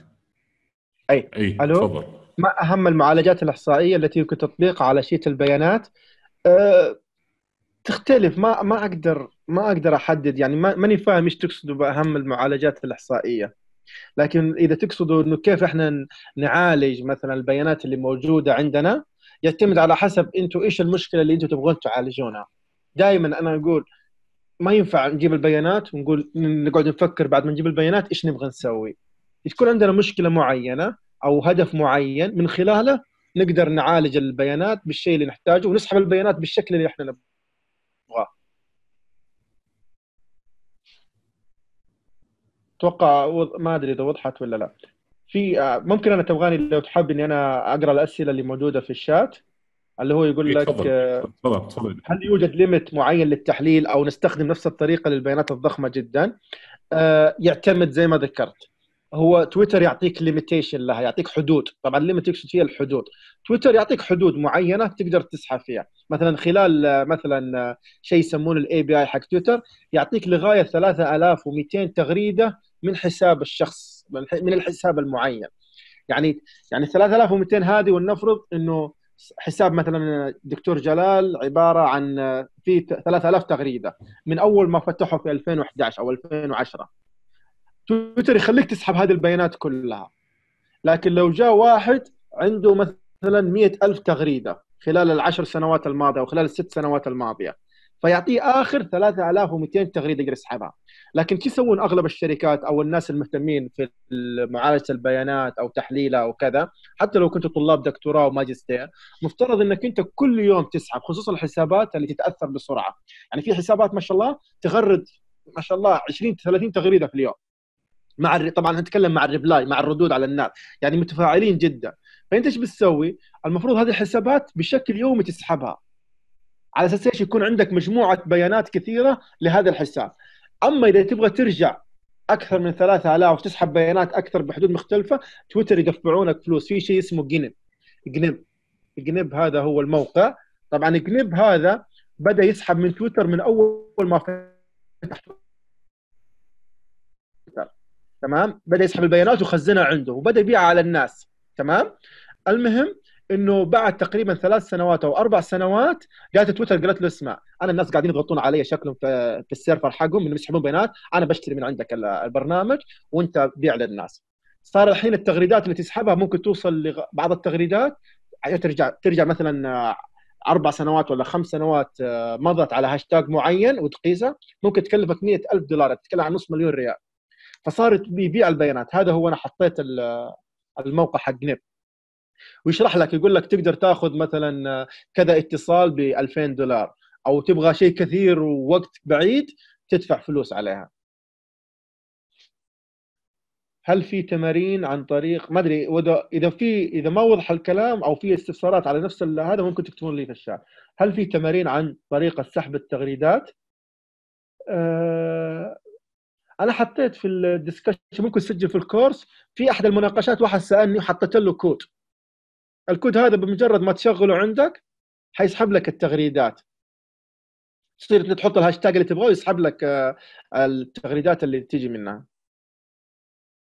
اي اي الو تفضل ما اهم المعالجات الاحصائيه التي يمكن تطبيقها على شيت البيانات آه، تختلف ما ما اقدر ما اقدر احدد يعني ما ماني فاهم ايش تقصدوا باهم المعالجات الاحصائيه لكن اذا تقصدوا انه كيف احنا نعالج مثلا البيانات اللي موجوده عندنا يعتمد على حسب انتم ايش المشكله اللي انتم تبغون تعالجونها دائما انا اقول ما ينفع نجيب البيانات ونقول نقعد نفكر بعد ما نجيب البيانات ايش نبغى نسوي تكون عندنا مشكله معينه او هدف معين من خلاله نقدر نعالج البيانات بالشيء اللي نحتاجه ونسحب البيانات بالشكل اللي احنا نبغاه اتوقع ما ادري اذا وضحت ولا لا في آه، ممكن انا تبغاني لو تحب اني انا اقرا الاسئله اللي موجوده في الشات اللي هو يقول إيه، لك آه، هل يوجد ليميت معين للتحليل او نستخدم نفس الطريقه للبيانات الضخمه جدا آه، يعتمد زي ما ذكرت هو تويتر يعطيك ليميتيشن لها يعطيك حدود طبعا ليميتيشن هي الحدود تويتر يعطيك حدود معينه تقدر تسحب فيها مثلا خلال مثلا شيء يسمونه الاي بي اي حق تويتر يعطيك لغايه 3200 تغريده من حساب الشخص من الحساب المعين يعني يعني 3200 هذه ولنفرض انه حساب مثلا دكتور جلال عباره عن في 3000 تغريده من اول ما فتحه في 2011 او 2010 تويتر يخليك تسحب هذه البيانات كلها لكن لو جاء واحد عنده مثلا 100000 تغريده خلال العشر سنوات الماضيه او خلال الست سنوات الماضيه فيعطيه اخر 3200 تغريده يقدر يسحبها لكن شو يسوون اغلب الشركات او الناس المهتمين في معالجه البيانات او تحليلها او كذا حتى لو كنتوا طلاب دكتوراه وماجستير مفترض انك انت كل يوم تسحب خصوصا الحسابات اللي تتاثر بسرعه يعني في حسابات ما شاء الله تغرد ما شاء الله 20 30 تغريده في اليوم مع الري... طبعا نتكلم مع الريبلاي مع الردود على الناس يعني متفاعلين جدا فانت ايش بتسوي المفروض هذه الحسابات بشكل يومي تسحبها على اساس ايش يكون عندك مجموعه بيانات كثيره لهذا الحساب اما اذا تبغى ترجع اكثر من 3000 وتسحب بيانات اكثر بحدود مختلفه تويتر يدفعونك فلوس في شيء اسمه جنب جنب جنب هذا هو الموقع طبعا جنب هذا بدا يسحب من تويتر من اول ما فتح تمام بدا يسحب البيانات وخزنها عنده وبدا يبيعها على الناس تمام المهم انه بعد تقريبا ثلاث سنوات او اربع سنوات جات تويتر قالت له اسمع انا الناس قاعدين يضغطون علي شكلهم في, في السيرفر حقهم انهم يسحبون بيانات انا بشتري من عندك البرنامج وانت بيع للناس صار الحين التغريدات اللي تسحبها ممكن توصل لبعض التغريدات ترجع ترجع مثلا اربع سنوات ولا خمس سنوات آه، مضت على هاشتاج معين وتقيسه ممكن تكلفك مئة ألف دولار تتكلم عن نص مليون ريال فصارت بيبيع البيانات هذا هو انا حطيت الموقع حق نب ويشرح لك يقول لك تقدر تاخذ مثلا كذا اتصال ب 2000 دولار او تبغى شيء كثير ووقت بعيد تدفع فلوس عليها هل في تمارين عن طريق ما ادري اذا في اذا ما وضح الكلام او في استفسارات على نفس هذا ممكن تكتبون لي في الشات هل في تمارين عن طريقه سحب التغريدات أه انا حطيت في الديسكشن ممكن تسجل في الكورس في احد المناقشات واحد سالني وحطيت له كود الكود هذا بمجرد ما تشغله عندك حيسحب لك التغريدات تصير تحط الهاشتاج اللي تبغاه ويسحب لك آه، التغريدات اللي تيجي منها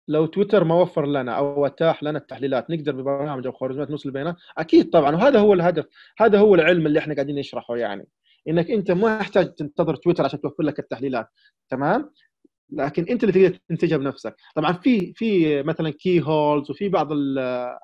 لو تويتر ما وفر لنا او اتاح لنا التحليلات نقدر ببرامج او خوارزميات نوصل بينها اكيد طبعا وهذا هو الهدف هذا هو العلم اللي احنا قاعدين نشرحه يعني انك انت ما تحتاج تنتظر تويتر عشان توفر لك التحليلات تمام لكن انت اللي تقدر تنتجها بنفسك طبعا في في مثلا كي هولز وفي بعض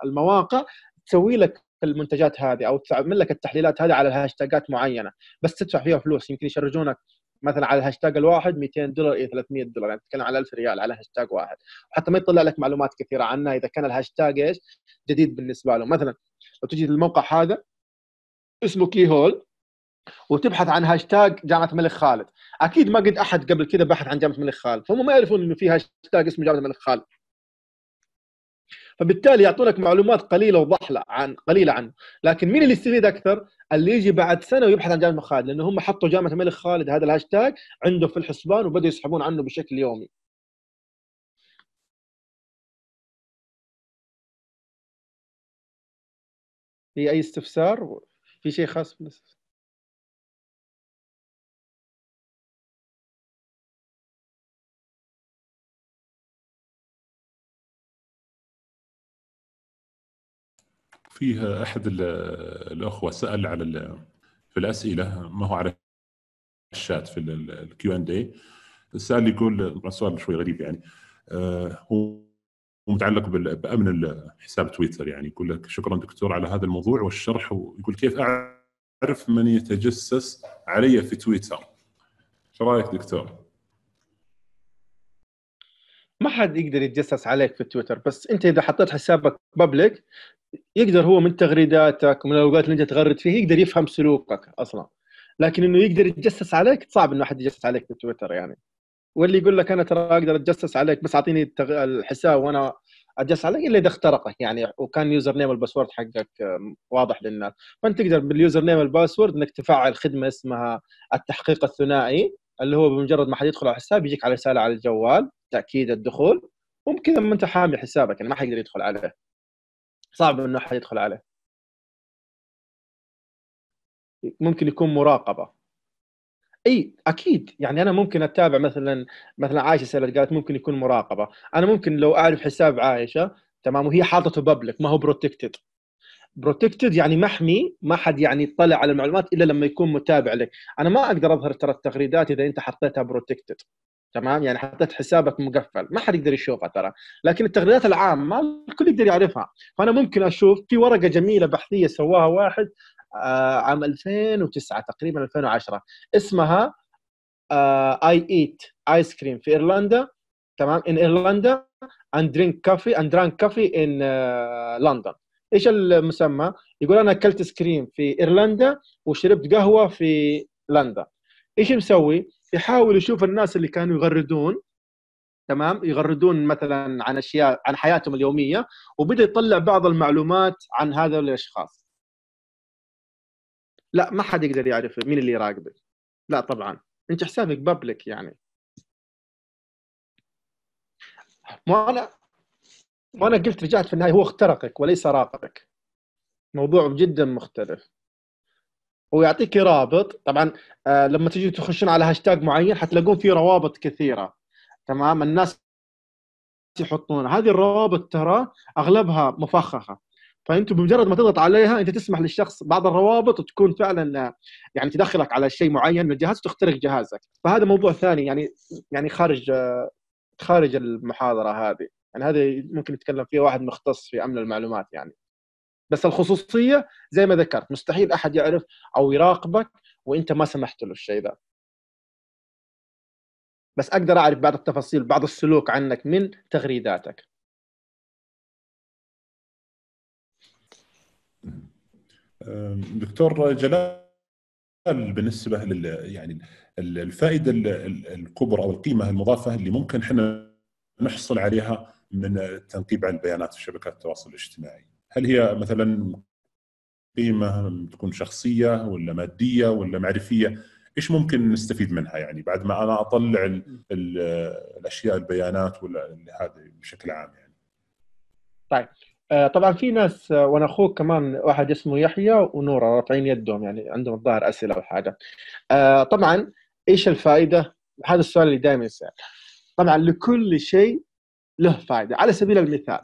المواقع تسوي لك المنتجات هذه او تعمل لك التحليلات هذه على الهاشتاجات معينه بس تدفع فيها فلوس يمكن يشرجونك مثلا على الهاشتاج الواحد 200 دولار الى إيه، 300 دولار يعني تتكلم على 1000 ريال على هاشتاج واحد وحتى ما يطلع لك معلومات كثيره عنه اذا كان الهاشتاج ايش جديد بالنسبه له مثلا لو تجي للموقع هذا اسمه كي هول وتبحث عن هاشتاج جامعه الملك خالد اكيد ما قد احد قبل كذا بحث عن جامعه الملك خالد فهم ما يعرفون انه في هاشتاج اسمه جامعه الملك خالد فبالتالي يعطونك معلومات قليله وضحله عن قليله عنه لكن مين اللي يستفيد اكثر اللي يجي بعد سنه ويبحث عن جامعه الملك خالد لانه هم حطوا جامعه الملك خالد هذا الهاشتاج عنده في الحسبان وبداوا يسحبون عنه بشكل يومي في اي استفسار في شيء خاص بالاستفسار فيها أحد الأخوة سأل على في الأسئلة ما هو على الشات في الكيو اند اي سأل يقول سؤال شوي غريب يعني آه، هو متعلق بأمن حساب تويتر يعني يقول لك شكرا دكتور على هذا الموضوع والشرح ويقول كيف أعرف من يتجسس علي في تويتر شو رايك دكتور؟ ما حد يقدر يتجسس عليك في تويتر بس انت اذا حطيت حسابك بابليك يقدر هو من تغريداتك ومن الاوقات اللي انت تغرد فيه يقدر يفهم سلوكك اصلا لكن انه يقدر يتجسس عليك صعب انه حد يتجسس عليك في تويتر يعني واللي يقول لك انا ترى اقدر اتجسس عليك بس اعطيني الحساب وانا اتجسس عليك الا اذا اخترقه يعني وكان يوزر نيم والباسورد حقك واضح للناس فانت تقدر باليوزر نيم والباسورد انك تفعل خدمه اسمها التحقيق الثنائي اللي هو بمجرد ما حد يدخل على الحساب يجيك على رساله على الجوال تاكيد الدخول ممكن لما انت حامي حسابك يعني ما حيقدر يدخل عليه صعب انه حد يدخل عليه ممكن يكون مراقبه اي اكيد يعني انا ممكن اتابع مثلا مثلا عائشه سالت قالت ممكن يكون مراقبه انا ممكن لو اعرف حساب عائشه تمام وهي حاطته بابليك ما هو بروتكتد بروتكتد يعني محمي ما حد يعني يطلع على المعلومات الا لما يكون متابع لك انا ما اقدر اظهر ترى التغريدات اذا انت حطيتها بروتكتد تمام يعني حطيت حسابك مقفل ما حد يقدر يشوفه ترى لكن التغريدات العامه الكل يقدر يعرفها فانا ممكن اشوف في ورقه جميله بحثيه سواها واحد آه، عام 2009 تقريبا 2010 اسمها اي ايت ايس كريم في ايرلندا تمام ان ايرلندا اند درينك كافي اند درانك كافي ان لندن ايش المسمى؟ يقول انا اكلت ايس كريم في ايرلندا وشربت قهوه في لندن ايش مسوي؟ يحاول يشوف الناس اللي كانوا يغردون تمام يغردون مثلا عن اشياء عن حياتهم اليوميه وبدا يطلع بعض المعلومات عن هذا الاشخاص لا ما حد يقدر يعرف مين اللي يراقبك لا طبعا انت حسابك بابليك يعني وانا انا انا قلت رجعت في النهايه هو اخترقك وليس راقبك موضوع جدا مختلف ويعطيك رابط طبعا آه، لما تجي تخشون على هاشتاج معين حتلاقون فيه روابط كثيره تمام الناس يحطون هذه الروابط ترى اغلبها مفخخه فانت بمجرد ما تضغط عليها انت تسمح للشخص بعض الروابط تكون فعلا آه، يعني تدخلك على شيء معين من الجهاز تخترق جهازك فهذا موضوع ثاني يعني يعني خارج آه، خارج المحاضره هذه يعني هذه ممكن يتكلم فيها واحد مختص في امن المعلومات يعني بس الخصوصيه زي ما ذكرت مستحيل احد يعرف او يراقبك وانت ما سمحت له الشيء ذا بس اقدر اعرف بعض التفاصيل بعض السلوك عنك من تغريداتك دكتور جلال بالنسبه لل يعني الفائده الكبرى او القيمه المضافه اللي ممكن احنا نحصل عليها من التنقيب عن البيانات في شبكات التواصل الاجتماعي. هل هي مثلا قيمه تكون شخصيه ولا ماديه ولا معرفيه ايش ممكن نستفيد منها يعني بعد ما انا اطلع الـ الـ الاشياء البيانات ولا هذا بشكل عام يعني طيب آه، طبعا في ناس آه، وانا اخوك كمان واحد اسمه يحيى ونوره رافعين يدهم يعني عندهم الظاهر اسئله او حاجه. آه، طبعا ايش الفائده هذا السؤال اللي دائما يسال طبعا لكل شيء له فائده على سبيل المثال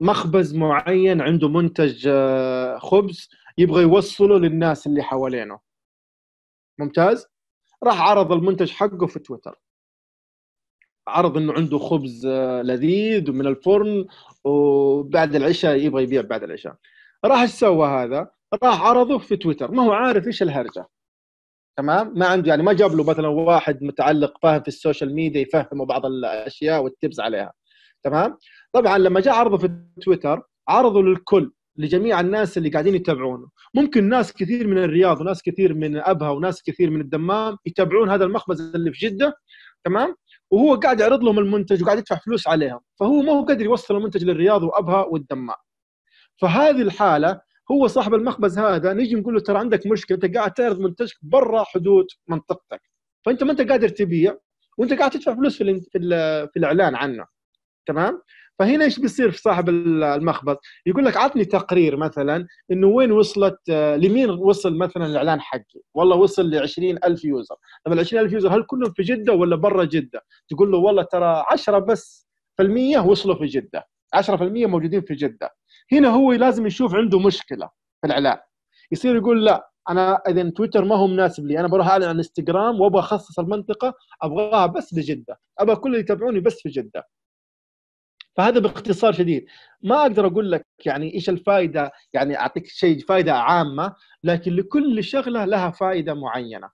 مخبز معين عنده منتج آه، خبز يبغى يوصله للناس اللي حوالينه ممتاز راح عرض المنتج حقه في تويتر عرض انه عنده خبز آه، لذيذ ومن الفرن وبعد العشاء يبغى يبيع بعد العشاء راح ايش سوى هذا راح عرضه في تويتر ما هو عارف ايش الهرجه تمام ما عنده يعني ما جاب له مثلا واحد متعلق فاهم في السوشيال ميديا يفهمه بعض الاشياء والتبس عليها تمام طبعا لما جاء عرضه في تويتر عرضه للكل لجميع الناس اللي قاعدين يتابعونه ممكن ناس كثير من الرياض وناس كثير من ابها وناس كثير من الدمام يتابعون هذا المخبز اللي في جده تمام وهو قاعد يعرض لهم المنتج وقاعد يدفع فلوس عليهم فهو ما هو قادر يوصل المنتج للرياض وابها والدمام فهذه الحاله هو صاحب المخبز هذا نجي نقول له ترى عندك مشكله انت قاعد تعرض منتجك برا حدود منطقتك فانت ما انت قادر تبيع وانت قاعد تدفع فلوس في في, الاعلان عنه تمام فهنا ايش بيصير في صاحب المخبز يقول لك عطني تقرير مثلا انه وين وصلت آه، لمين وصل مثلا الاعلان حقي والله وصل ل 20000 يوزر طب ال 20000 يوزر هل كلهم في جده ولا برا جده تقول له والله ترى 10 بس في المية وصلوا في جده 10% موجودين في جده هنا هو لازم يشوف عنده مشكله في الاعلان يصير يقول لا انا اذا تويتر ما هو مناسب لي انا بروح اعلن على انستغرام وابغى اخصص المنطقه ابغاها بس لجده ابغى كل اللي يتابعوني بس في جده فهذا باختصار شديد ما اقدر اقول لك يعني ايش الفائده يعني اعطيك شيء فائده عامه لكن لكل شغله لها فائده معينه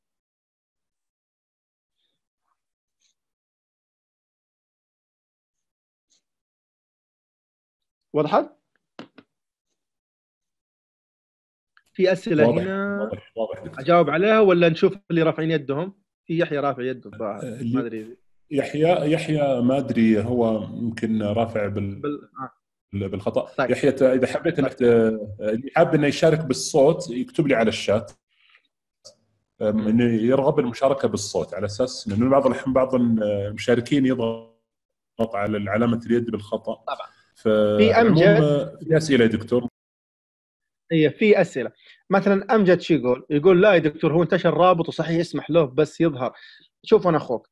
وضحت؟ في اسئله واضح. هنا واضح. واضح. اجاوب عليها ولا نشوف اللي رافعين يدهم؟ في يحيى رافع يده الظاهر ما ادري يحيى يحيى ما ادري هو يمكن رافع بال, بال... آه. بالخطا طيب. يحيى اذا حبيت انك اللي حاب انه يشارك بالصوت يكتب لي على الشات انه يرغب المشاركه بالصوت على اساس لانه بعض بعض المشاركين يضغط على علامه اليد بالخطا طبعا ف... في امجد في اسئله يا دكتور هي إيه، في اسئله مثلا امجد شو يقول؟ يقول لا يا دكتور هو انتشر رابط وصحيح يسمح له بس يظهر شوف انا اخوك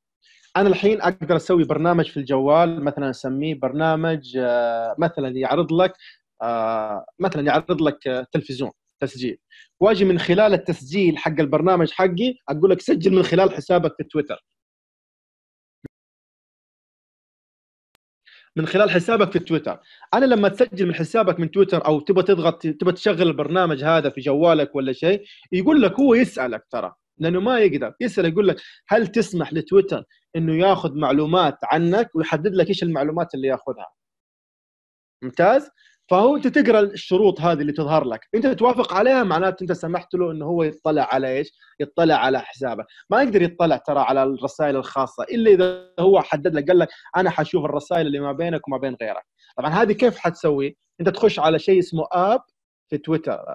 انا الحين اقدر اسوي برنامج في الجوال مثلا اسميه برنامج آه، مثلا يعرض لك آه، مثلا يعرض لك آه، تلفزيون تسجيل واجي من خلال التسجيل حق البرنامج حقي اقول لك سجل من خلال حسابك في تويتر من خلال حسابك في تويتر انا لما تسجل من حسابك من تويتر او تبغى تضغط تبغى تشغل البرنامج هذا في جوالك ولا شيء يقول لك هو يسالك ترى لانه ما يقدر يسال يقول لك هل تسمح لتويتر انه ياخذ معلومات عنك ويحدد لك ايش المعلومات اللي ياخذها ممتاز فهو انت تقرا الشروط هذه اللي تظهر لك انت توافق عليها معناته انت سمحت له انه هو يطلع على ايش يطلع على حسابه ما يقدر يطلع ترى على الرسائل الخاصه الا اذا هو حدد لك قال لك انا حشوف الرسائل اللي ما بينك وما بين غيرك طبعا هذه كيف حتسوي انت تخش على شيء اسمه اب في تويتر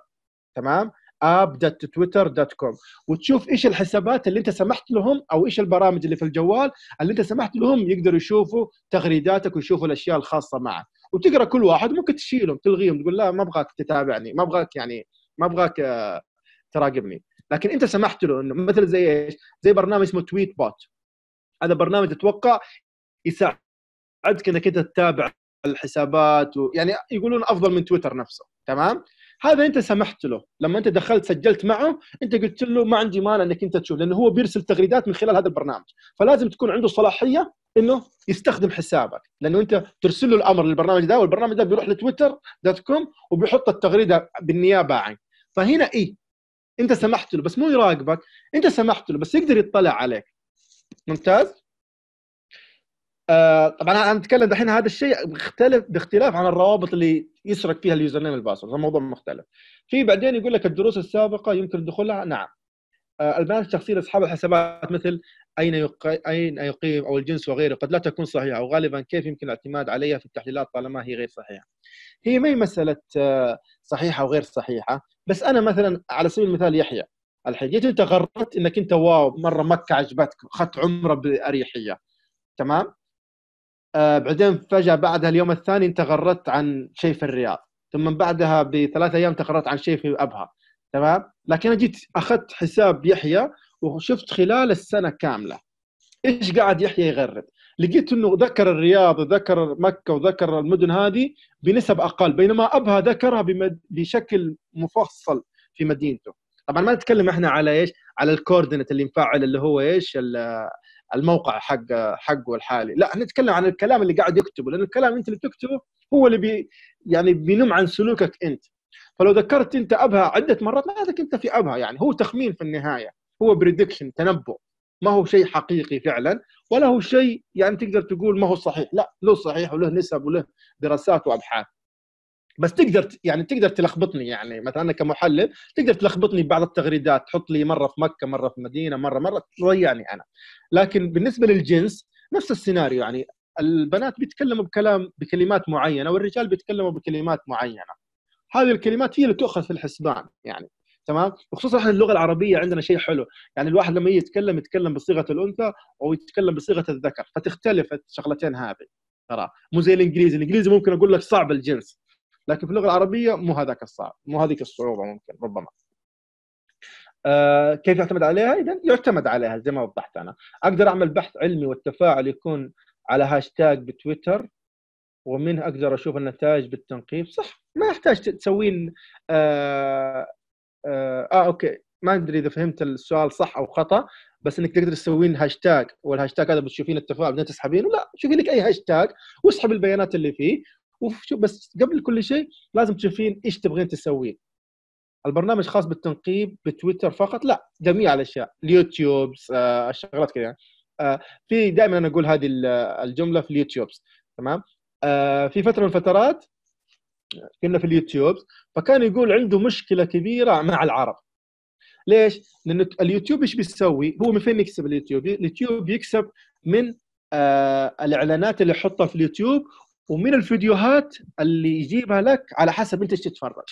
تمام app.twitter.com وتشوف ايش الحسابات اللي انت سمحت لهم او ايش البرامج اللي في الجوال اللي انت سمحت لهم يقدروا يشوفوا تغريداتك ويشوفوا الاشياء الخاصه معك وتقرا كل واحد ممكن تشيلهم تلغيهم تقول لا ما ابغاك تتابعني ما ابغاك يعني ما ابغاك آه، تراقبني لكن انت سمحت له انه مثل زي ايش؟ زي برنامج اسمه تويت بوت هذا برنامج اتوقع يساعدك انك انت تتابع الحسابات و... يعني يقولون افضل من تويتر نفسه تمام هذا انت سمحت له لما انت دخلت سجلت معه انت قلت له ما عندي مانع انك انت تشوف لانه هو بيرسل تغريدات من خلال هذا البرنامج فلازم تكون عنده صلاحيه انه يستخدم حسابك لانه انت ترسل له الامر للبرنامج ده والبرنامج ده بيروح لتويتر دوت كوم وبيحط التغريده بالنيابه عنك فهنا ايه انت سمحت له بس مو يراقبك انت سمحت له بس يقدر يطلع عليك ممتاز آه طبعا انا اتكلم دحين هذا الشيء بيختلف باختلاف عن الروابط اللي يسرق فيها اليوزر نيم الباسورد هذا موضوع مختلف في بعدين يقول لك الدروس السابقه يمكن الدخول لها نعم آه، البيانات الشخصيه لاصحاب الحسابات مثل اين اين يقيم او الجنس وغيره قد لا تكون صحيحه وغالبا كيف يمكن الاعتماد عليها في التحليلات طالما هي غير صحيحه. هي ما هي مساله آه، صحيحه وغير صحيحه بس انا مثلا على سبيل المثال يحيى الحين جيت انت قررت انك انت واو مره مكه عجبتك اخذت عمره باريحيه تمام آه، بعدين فجاه بعدها اليوم الثاني انت غردت عن شيء في الرياض ثم بعدها بثلاث ايام تغردت عن شيء في ابها تمام لكن انا جيت اخذت حساب يحيى وشفت خلال السنه كامله ايش قاعد يحيى يغرد لقيت انه ذكر الرياض وذكر مكه وذكر المدن هذه بنسب اقل بينما ابها ذكرها بمد... بشكل مفصل في مدينته طبعا ما نتكلم احنا على ايش على الكوردينت اللي مفعل اللي هو ايش الموقع حق حقه الحالي لا نتكلم عن الكلام اللي قاعد يكتبه لان الكلام انت اللي بتكتبه هو اللي بي يعني بينم عن سلوكك انت فلو ذكرت انت ابها عده مرات معناتك انت في ابها يعني هو تخمين في النهايه هو بريدكشن تنبؤ ما هو شيء حقيقي فعلا ولا هو شيء يعني تقدر تقول ما هو صحيح لا له صحيح وله نسب وله دراسات وابحاث بس تقدر يعني تقدر تلخبطني يعني مثلا انا كمحلل تقدر تلخبطني ببعض التغريدات تحط لي مره في مكه مره في مدينه مره مره تضيعني انا لكن بالنسبه للجنس نفس السيناريو يعني البنات بيتكلموا بكلام بكلمات معينه والرجال بيتكلموا بكلمات معينه هذه الكلمات هي اللي تؤخذ في الحسبان يعني تمام وخصوصا احنا اللغه العربيه عندنا شيء حلو يعني الواحد لما يتكلم يتكلم بصيغه الانثى او يتكلم بصيغه الذكر فتختلف الشغلتين هذه ترى مو زي الانجليزي الانجليزي ممكن اقول لك صعب الجنس لكن في اللغه العربيه مو هذاك الصعب مو هذيك الصعوبه ممكن ربما آه كيف يعتمد عليها؟ اذا يعتمد عليها زي ما وضحت انا، اقدر اعمل بحث علمي والتفاعل يكون على هاشتاج بتويتر ومنه اقدر اشوف النتائج بالتنقيب، صح ما يحتاج تسوين آه, آه, اه اوكي ما ادري اذا فهمت السؤال صح او خطا بس انك تقدر تسوين هاشتاج والهاشتاج هذا بتشوفين التفاعل بدنا تسحبينه لا شوفي لك اي هاشتاج واسحب البيانات اللي فيه وشو بس قبل كل شيء لازم تشوفين ايش تبغين تسوين البرنامج خاص بالتنقيب بتويتر فقط لا جميع الاشياء اليوتيوب آه، الشغلات كذا يعني آه، في دائما انا اقول هذه الجمله في اليوتيوب تمام آه، في فتره من الفترات كنا في اليوتيوب فكان يقول عنده مشكله كبيره مع العرب ليش؟ لان اليوتيوب ايش بيسوي؟ هو من فين يكسب اليوتيوب؟ اليوتيوب يكسب من آه الاعلانات اللي يحطها في اليوتيوب ومن الفيديوهات اللي يجيبها لك على حسب انت ايش تتفرج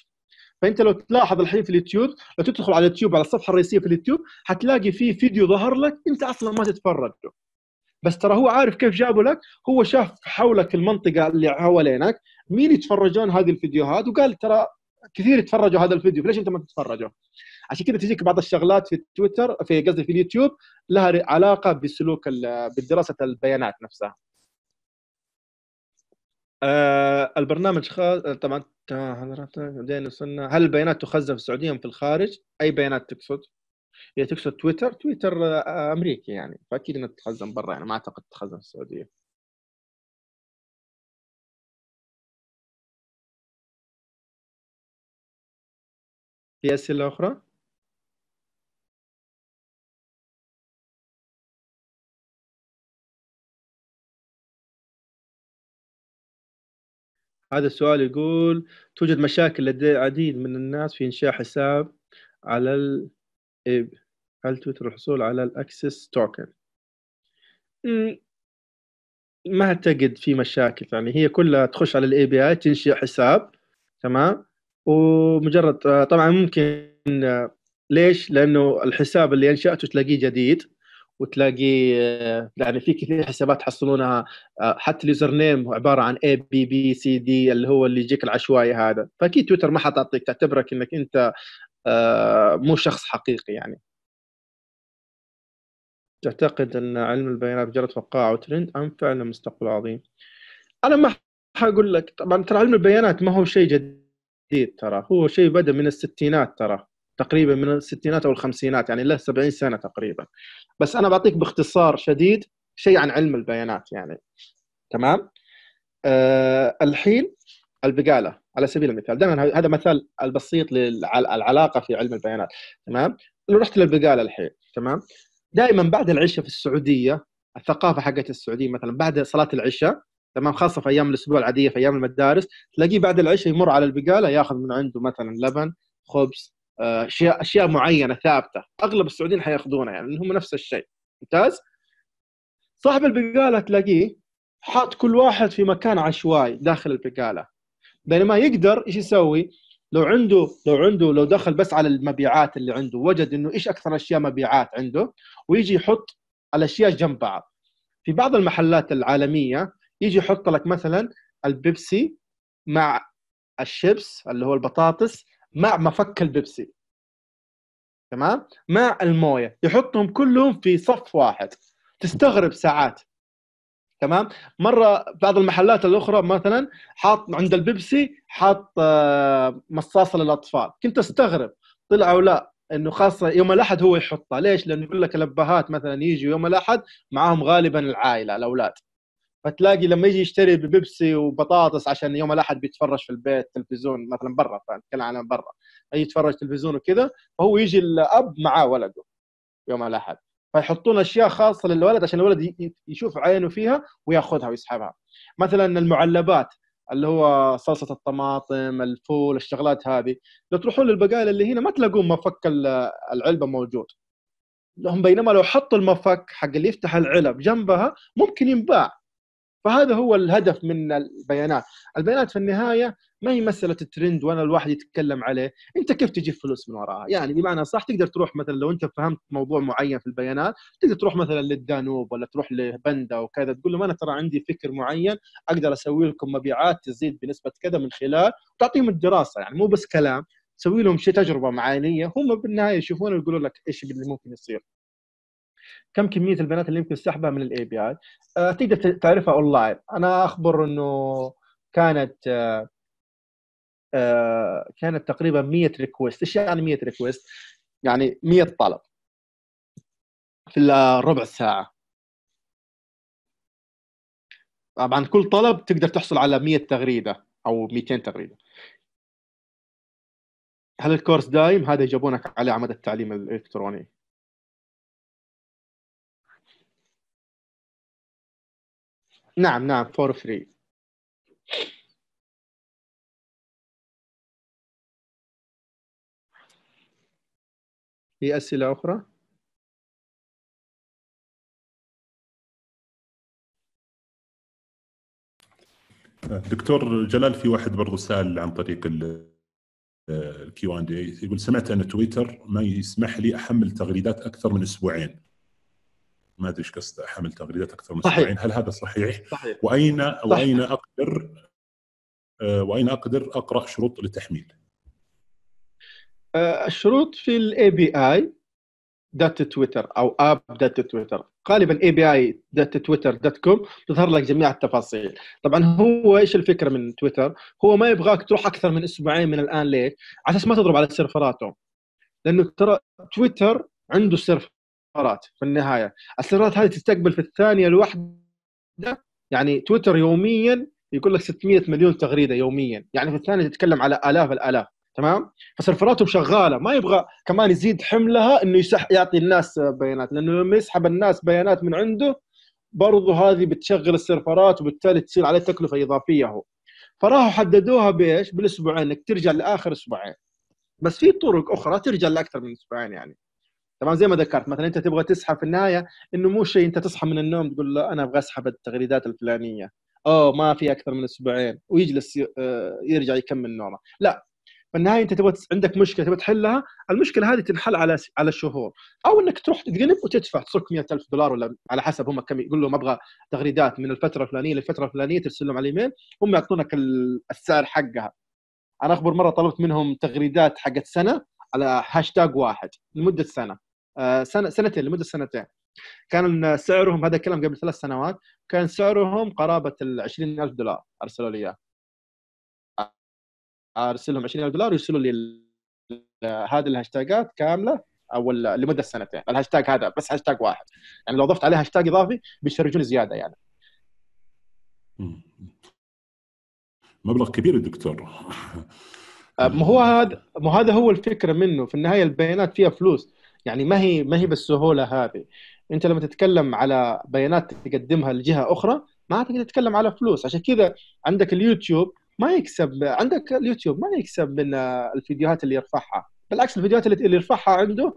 فانت لو تلاحظ الحين في اليوتيوب لو تدخل على اليوتيوب على الصفحه الرئيسيه في اليوتيوب حتلاقي في فيديو ظهر لك انت اصلا ما تتفرج له بس ترى هو عارف كيف جابه لك هو شاف حولك المنطقه اللي حوالينك مين يتفرجون هذه الفيديوهات وقال ترى كثير يتفرجوا هذا الفيديو ليش انت ما تتفرجه عشان كذا تجيك بعض الشغلات في تويتر في قصدي في اليوتيوب لها علاقه بسلوك بدراسه البيانات نفسها آه البرنامج خ... طبعا بعدين وصلنا هل البيانات تخزن في السعوديه ام في الخارج؟ اي بيانات تقصد؟ هي تقصد تويتر؟ تويتر آه امريكي يعني فاكيد انها تتخزن برا يعني ما اعتقد تتخزن في السعوديه. في اسئله اخرى؟ هذا السؤال يقول توجد مشاكل لدى عديد من الناس في إنشاء حساب على ال إيه، هل تويتر الحصول على الأكسس توكن؟ ما اعتقد في مشاكل يعني هي كلها تخش على الاي بي اي تنشئ حساب تمام ومجرد آه، طبعا ممكن آه، ليش؟ لانه الحساب اللي انشاته تلاقيه جديد وتلاقي آه، يعني في كثير حسابات تحصلونها آه، حتى اليوزر نيم عباره عن اي بي بي سي دي اللي هو اللي يجيك العشوائي هذا فاكيد تويتر ما حتعطيك تعتبرك انك انت آه، مو شخص حقيقي يعني تعتقد ان علم البيانات مجرد فقاعه وترند ام فعلا مستقبل عظيم؟ انا ما حاقول لك طبعا ترى علم البيانات ما هو شيء جديد ترى هو شيء بدا من الستينات ترى تقريبا من الستينات او الخمسينات يعني له 70 سنه تقريبا بس انا بعطيك باختصار شديد شيء عن علم البيانات يعني تمام أه الحين البقاله على سبيل المثال دائما هذا مثال البسيط للعلاقه في علم البيانات تمام لو رحت للبقاله الحين تمام دائما بعد العشاء في السعوديه الثقافه حقت السعوديه مثلا بعد صلاه العشاء تمام خاصه في ايام الاسبوع العاديه في ايام المدارس تلاقيه بعد العشاء يمر على البقاله ياخذ من عنده مثلا لبن خبز آه، اشياء اشياء معينه ثابته اغلب السعوديين حياخذونها يعني هم نفس الشيء ممتاز صاحب البقاله تلاقيه حاط كل واحد في مكان عشوائي داخل البقاله بينما يقدر ايش يسوي؟ لو عنده لو عنده لو دخل بس على المبيعات اللي عنده وجد انه ايش اكثر اشياء مبيعات عنده ويجي يحط الاشياء جنب بعض في بعض المحلات العالميه يجي يحط لك مثلا البيبسي مع الشيبس اللي هو البطاطس مع مفك البيبسي تمام مع المويه يحطهم كلهم في صف واحد تستغرب ساعات تمام مره بعض المحلات الاخرى مثلا حاط عند البيبسي حاط آه، مصاصه للاطفال كنت استغرب طلعوا لا انه خاصه يوم الاحد هو يحطها ليش لانه يقول لك الابهات مثلا يجوا يوم الاحد معاهم غالبا العائله الاولاد فتلاقي لما يجي يشتري ببيبسي وبطاطس عشان يوم الاحد بيتفرج في البيت تلفزيون مثلا برا فنتكلم عن برا يجي يتفرج تلفزيون وكذا فهو يجي الاب معاه ولده يوم الاحد فيحطون اشياء خاصه للولد عشان الولد يشوف عينه فيها وياخذها ويسحبها مثلا المعلبات اللي هو صلصه الطماطم الفول الشغلات هذه لو تروحون للبقاله اللي هنا ما تلاقون مفك العلبه موجود لهم بينما لو حطوا المفك حق اللي يفتح العلب جنبها ممكن ينباع فهذا هو الهدف من البيانات البيانات في النهايه ما هي مساله الترند وانا الواحد يتكلم عليه انت كيف تجيب فلوس من وراها يعني بمعنى صح تقدر تروح مثلا لو انت فهمت موضوع معين في البيانات تقدر تروح مثلا للدانوب ولا تروح لبندا وكذا تقول لهم انا ترى عندي فكر معين اقدر اسوي لكم مبيعات تزيد بنسبه كذا من خلال تعطيهم الدراسه يعني مو بس كلام تسوي لهم شيء تجربه معينية هم بالنهايه يشوفون ويقولوا لك ايش اللي ممكن يصير كم كميه البيانات اللي يمكن سحبها من الاي بي اي آه، تقدر تعرفها اونلاين انا اخبر انه كانت آه، آه، كانت تقريبا 100 ريكويست ايش يعني 100 ريكويست يعني 100 طلب في الربع ساعه طبعا كل طلب تقدر تحصل على 100 تغريده او 200 تغريده هل الكورس دايم هذا يجيبونك عليه على مدى التعليم الالكتروني نعم نعم فور فري في أسئلة أخرى؟ دكتور جلال في واحد برضو سأل عن طريق الكيو اند اي يقول سمعت ان تويتر ما يسمح لي احمل تغريدات اكثر من اسبوعين ما ادري ايش حمل تغريدات اكثر من صحيح. هل هذا صحيح؟, صحيح. واين واين اقدر آه، واين اقدر اقرا شروط للتحميل؟ آه، الشروط في الاي بي اي دات تويتر او اب دات تويتر غالبا اي بي اي دات تويتر دات كوم تظهر لك جميع التفاصيل طبعا هو ايش الفكره من تويتر هو ما يبغاك تروح اكثر من اسبوعين من الان ليش على اساس ما تضرب على سيرفراته لانه ترى تويتر عنده سيرفر الاستثمارات في النهايه، الاستثمارات هذه تستقبل في الثانيه الواحده يعني تويتر يوميا يقول لك 600 مليون تغريده يوميا، يعني في الثانيه تتكلم على الاف الالاف، تمام؟ فسيرفراتهم شغاله ما يبغى كمان يزيد حملها انه يسح يعطي الناس بيانات لانه لما يسحب الناس بيانات من عنده برضه هذه بتشغل السيرفرات وبالتالي تصير عليه تكلفه اضافيه هو. فراحوا حددوها بايش؟ بالاسبوعين انك ترجع لاخر اسبوعين. بس في طرق اخرى ترجع لاكثر من اسبوعين يعني. طبعا زي ما ذكرت مثلا انت تبغى تصحى في النهايه انه مو شيء انت تصحى من النوم تقول له انا ابغى اسحب التغريدات الفلانيه او ما في اكثر من اسبوعين ويجلس آه، يرجع يكمل نومه لا في النهايه انت تبغى عندك مشكله تبغى تحلها المشكله هذه تنحل على على شهور او انك تروح تتقلب وتدفع تصك 100000 دولار ولا على حسب هم كم يقول لهم ابغى تغريدات من الفتره الفلانيه للفتره الفلانيه ترسل لهم على الايميل هم يعطونك السعر حقها انا اخبر مره طلبت منهم تغريدات حقت سنه على هاشتاج واحد لمده سنه آه، سنه سنتين لمده سنتين كان سعرهم هذا الكلام قبل ثلاث سنوات كان سعرهم قرابه ال 20000 دولار ارسلوا لي اياه آه، ارسلهم 20000 دولار ويرسلوا لي هذه الهاشتاجات كامله او لمده سنتين الهاشتاج هذا بس هاشتاج واحد يعني لو ضفت عليه هاشتاج اضافي بيشرجوني زياده يعني مبلغ كبير يا دكتور آه، ما هو هذا ما هذا هو الفكره منه في النهايه البيانات فيها فلوس يعني ما هي ما هي بالسهوله هذه انت لما تتكلم على بيانات تقدمها لجهه اخرى ما تقدر تتكلم على فلوس عشان كذا عندك اليوتيوب ما يكسب عندك اليوتيوب ما يكسب من الفيديوهات اللي يرفعها بالعكس الفيديوهات اللي يرفعها عنده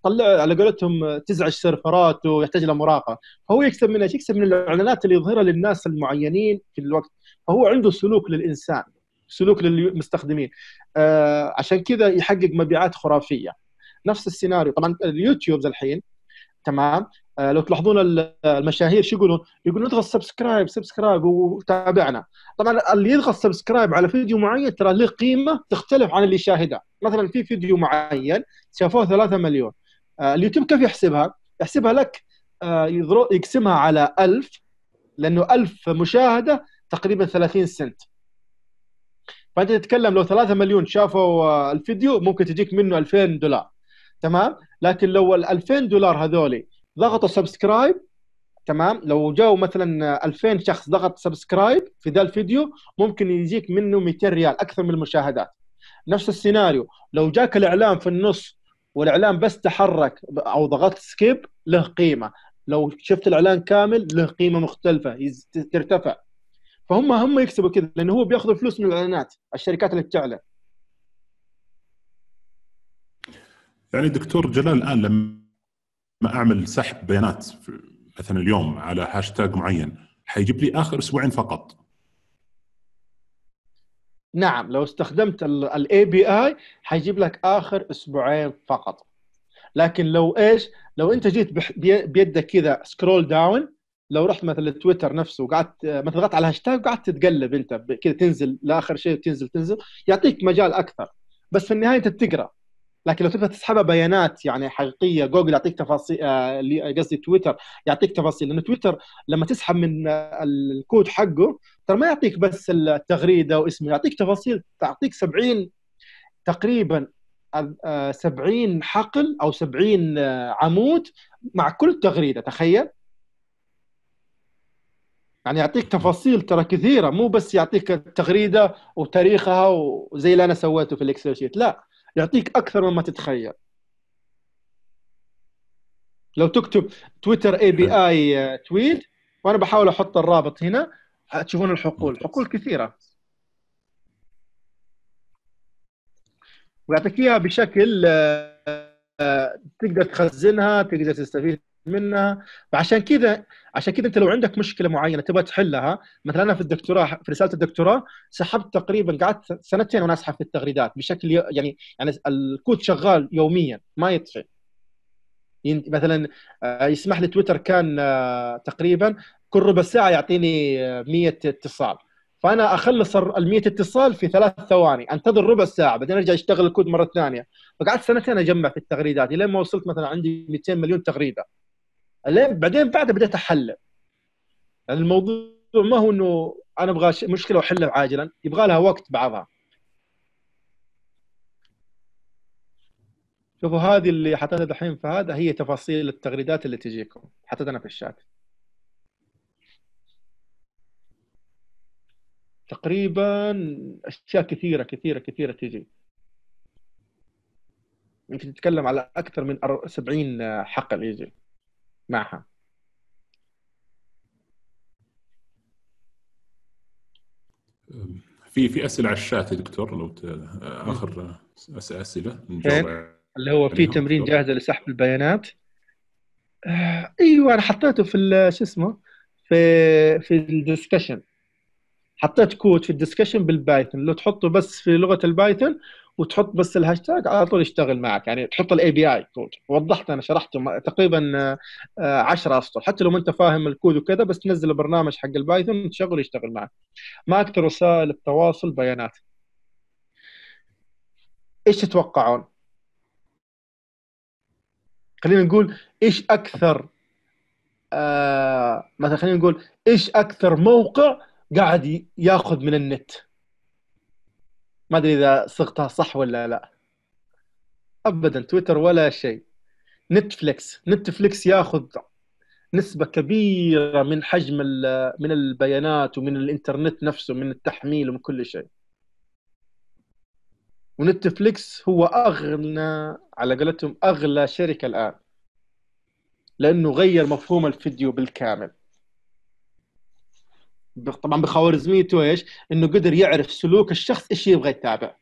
تطلع آه، على قولتهم تزعج سيرفرات ويحتاج الى مراقبه فهو يكسب من ايش؟ يكسب من الاعلانات اللي يظهرها للناس المعينين في الوقت فهو عنده سلوك للانسان سلوك للمستخدمين آه، عشان كذا يحقق مبيعات خرافيه نفس السيناريو طبعا اليوتيوب الحين تمام آه، لو تلاحظون المشاهير شو يقولون؟ يقولون اضغط سبسكرايب سبسكرايب وتابعنا. طبعا اللي يضغط سبسكرايب على فيديو معين ترى له قيمه تختلف عن اللي شاهدها، مثلا في فيديو معين شافوه 3 مليون. آه، اليوتيوب كيف يحسبها؟ يحسبها لك آه، يقسمها على 1000 لانه 1000 مشاهده تقريبا 30 سنت. فانت تتكلم لو 3 مليون شافوا الفيديو ممكن تجيك منه 2000 دولار. تمام لكن لو ال 2000 دولار هذولي ضغطوا سبسكرايب تمام لو جو مثلا 2000 شخص ضغط سبسكرايب في ذا الفيديو ممكن يجيك منه 200 ريال اكثر من المشاهدات نفس السيناريو لو جاك الاعلان في النص والاعلان بس تحرك او ضغطت سكيب له قيمه لو شفت الاعلان كامل له قيمه مختلفه ترتفع فهم هم يكسبوا كذا لانه هو بياخذ فلوس من الاعلانات الشركات اللي بتعلن يعني دكتور جلال الان لما اعمل سحب بيانات مثلا اليوم على هاشتاج معين حيجيب لي اخر اسبوعين فقط نعم لو استخدمت الاي بي اي حيجيب لك اخر اسبوعين فقط لكن لو ايش لو انت جيت بيدك كذا سكرول داون لو رحت مثلا تويتر نفسه وقعدت مثلا ضغطت على الهاشتاج وقعدت تتقلب انت كذا تنزل لاخر شيء وتنزل تنزل يعطيك مجال اكثر بس في النهايه انت بتقرا لكن لو تقدر تسحبها بيانات يعني حقيقيه جوجل يعطيك تفاصيل آه، آه، قصدي تويتر يعطيك تفاصيل لانه تويتر لما تسحب من آه، الكود حقه ترى ما يعطيك بس التغريده واسمه يعطيك تفاصيل تعطيك 70 تقريبا 70 حقل او 70 عمود مع كل تغريده تخيل يعني يعطيك تفاصيل ترى كثيره مو بس يعطيك التغريده وتاريخها وزي اللي انا سويته في الاكسل شيت لا يعطيك اكثر مما تتخيل لو تكتب تويتر اي بي اي تويت وانا بحاول احط الرابط هنا تشوفون الحقول حقول كثيره ويعطيك اياها بشكل آه، آه، تقدر تخزنها تقدر تستفيد منها فعشان كذا عشان كذا انت لو عندك مشكله معينه تبغى تحلها مثلا انا في الدكتوراه في رساله الدكتوراه سحبت تقريبا قعدت سنتين وانا اسحب في التغريدات بشكل يعني يعني الكود شغال يوميا ما يطفي مثلا آه، يسمح لي تويتر كان آه، تقريبا كل ربع ساعه يعطيني 100 آه، اتصال فانا اخلص ال 100 اتصال في ثلاث ثواني انتظر ربع ساعه بعدين ارجع اشتغل الكود مره ثانيه فقعدت سنتين اجمع في التغريدات لين ما وصلت مثلا عندي 200 مليون تغريده لين بعدين بعد بديت احلل يعني الموضوع ما هو انه انا ابغى مشكله واحلها عاجلا يبغى لها وقت بعضها شوفوا هذه اللي حطيتها دحين في هذا هي تفاصيل التغريدات اللي تجيكم حطيتها انا في الشات تقريبا اشياء كثيره كثيره كثيره تجي يمكن تتكلم على اكثر من 70 حقل يجي معها في في اسئله على الشات يا دكتور لو اخر اسئله إيه، اللي هو في تمرين جاهزه لسحب البيانات آه، ايوه انا حطيته في شو اسمه في في الدسكشن حطيت كود في الدسكشن بالبايثون لو تحطه بس في لغه البايثون وتحط بس الهاشتاج على طول يشتغل معك يعني تحط الاي بي اي كود وضحت انا شرحته تقريبا 10 آه، اسطر حتى لو ما انت فاهم الكود وكذا بس تنزل البرنامج حق البايثون تشغله يشتغل معك ما اكثر وسائل التواصل بيانات ايش تتوقعون؟ خلينا نقول ايش اكثر آه مثلا خلينا نقول ايش اكثر موقع قاعد ياخذ من النت ما ادري اذا صغتها صح ولا لا ابدا تويتر ولا شيء نتفليكس نتفليكس ياخذ نسبة كبيرة من حجم من البيانات ومن الانترنت نفسه من التحميل ومن كل شيء ونتفليكس هو اغنى على قولتهم اغلى شركة الان لانه غير مفهوم الفيديو بالكامل طبعا بخوارزميته ايش؟ انه قدر يعرف سلوك الشخص ايش يبغى يتابع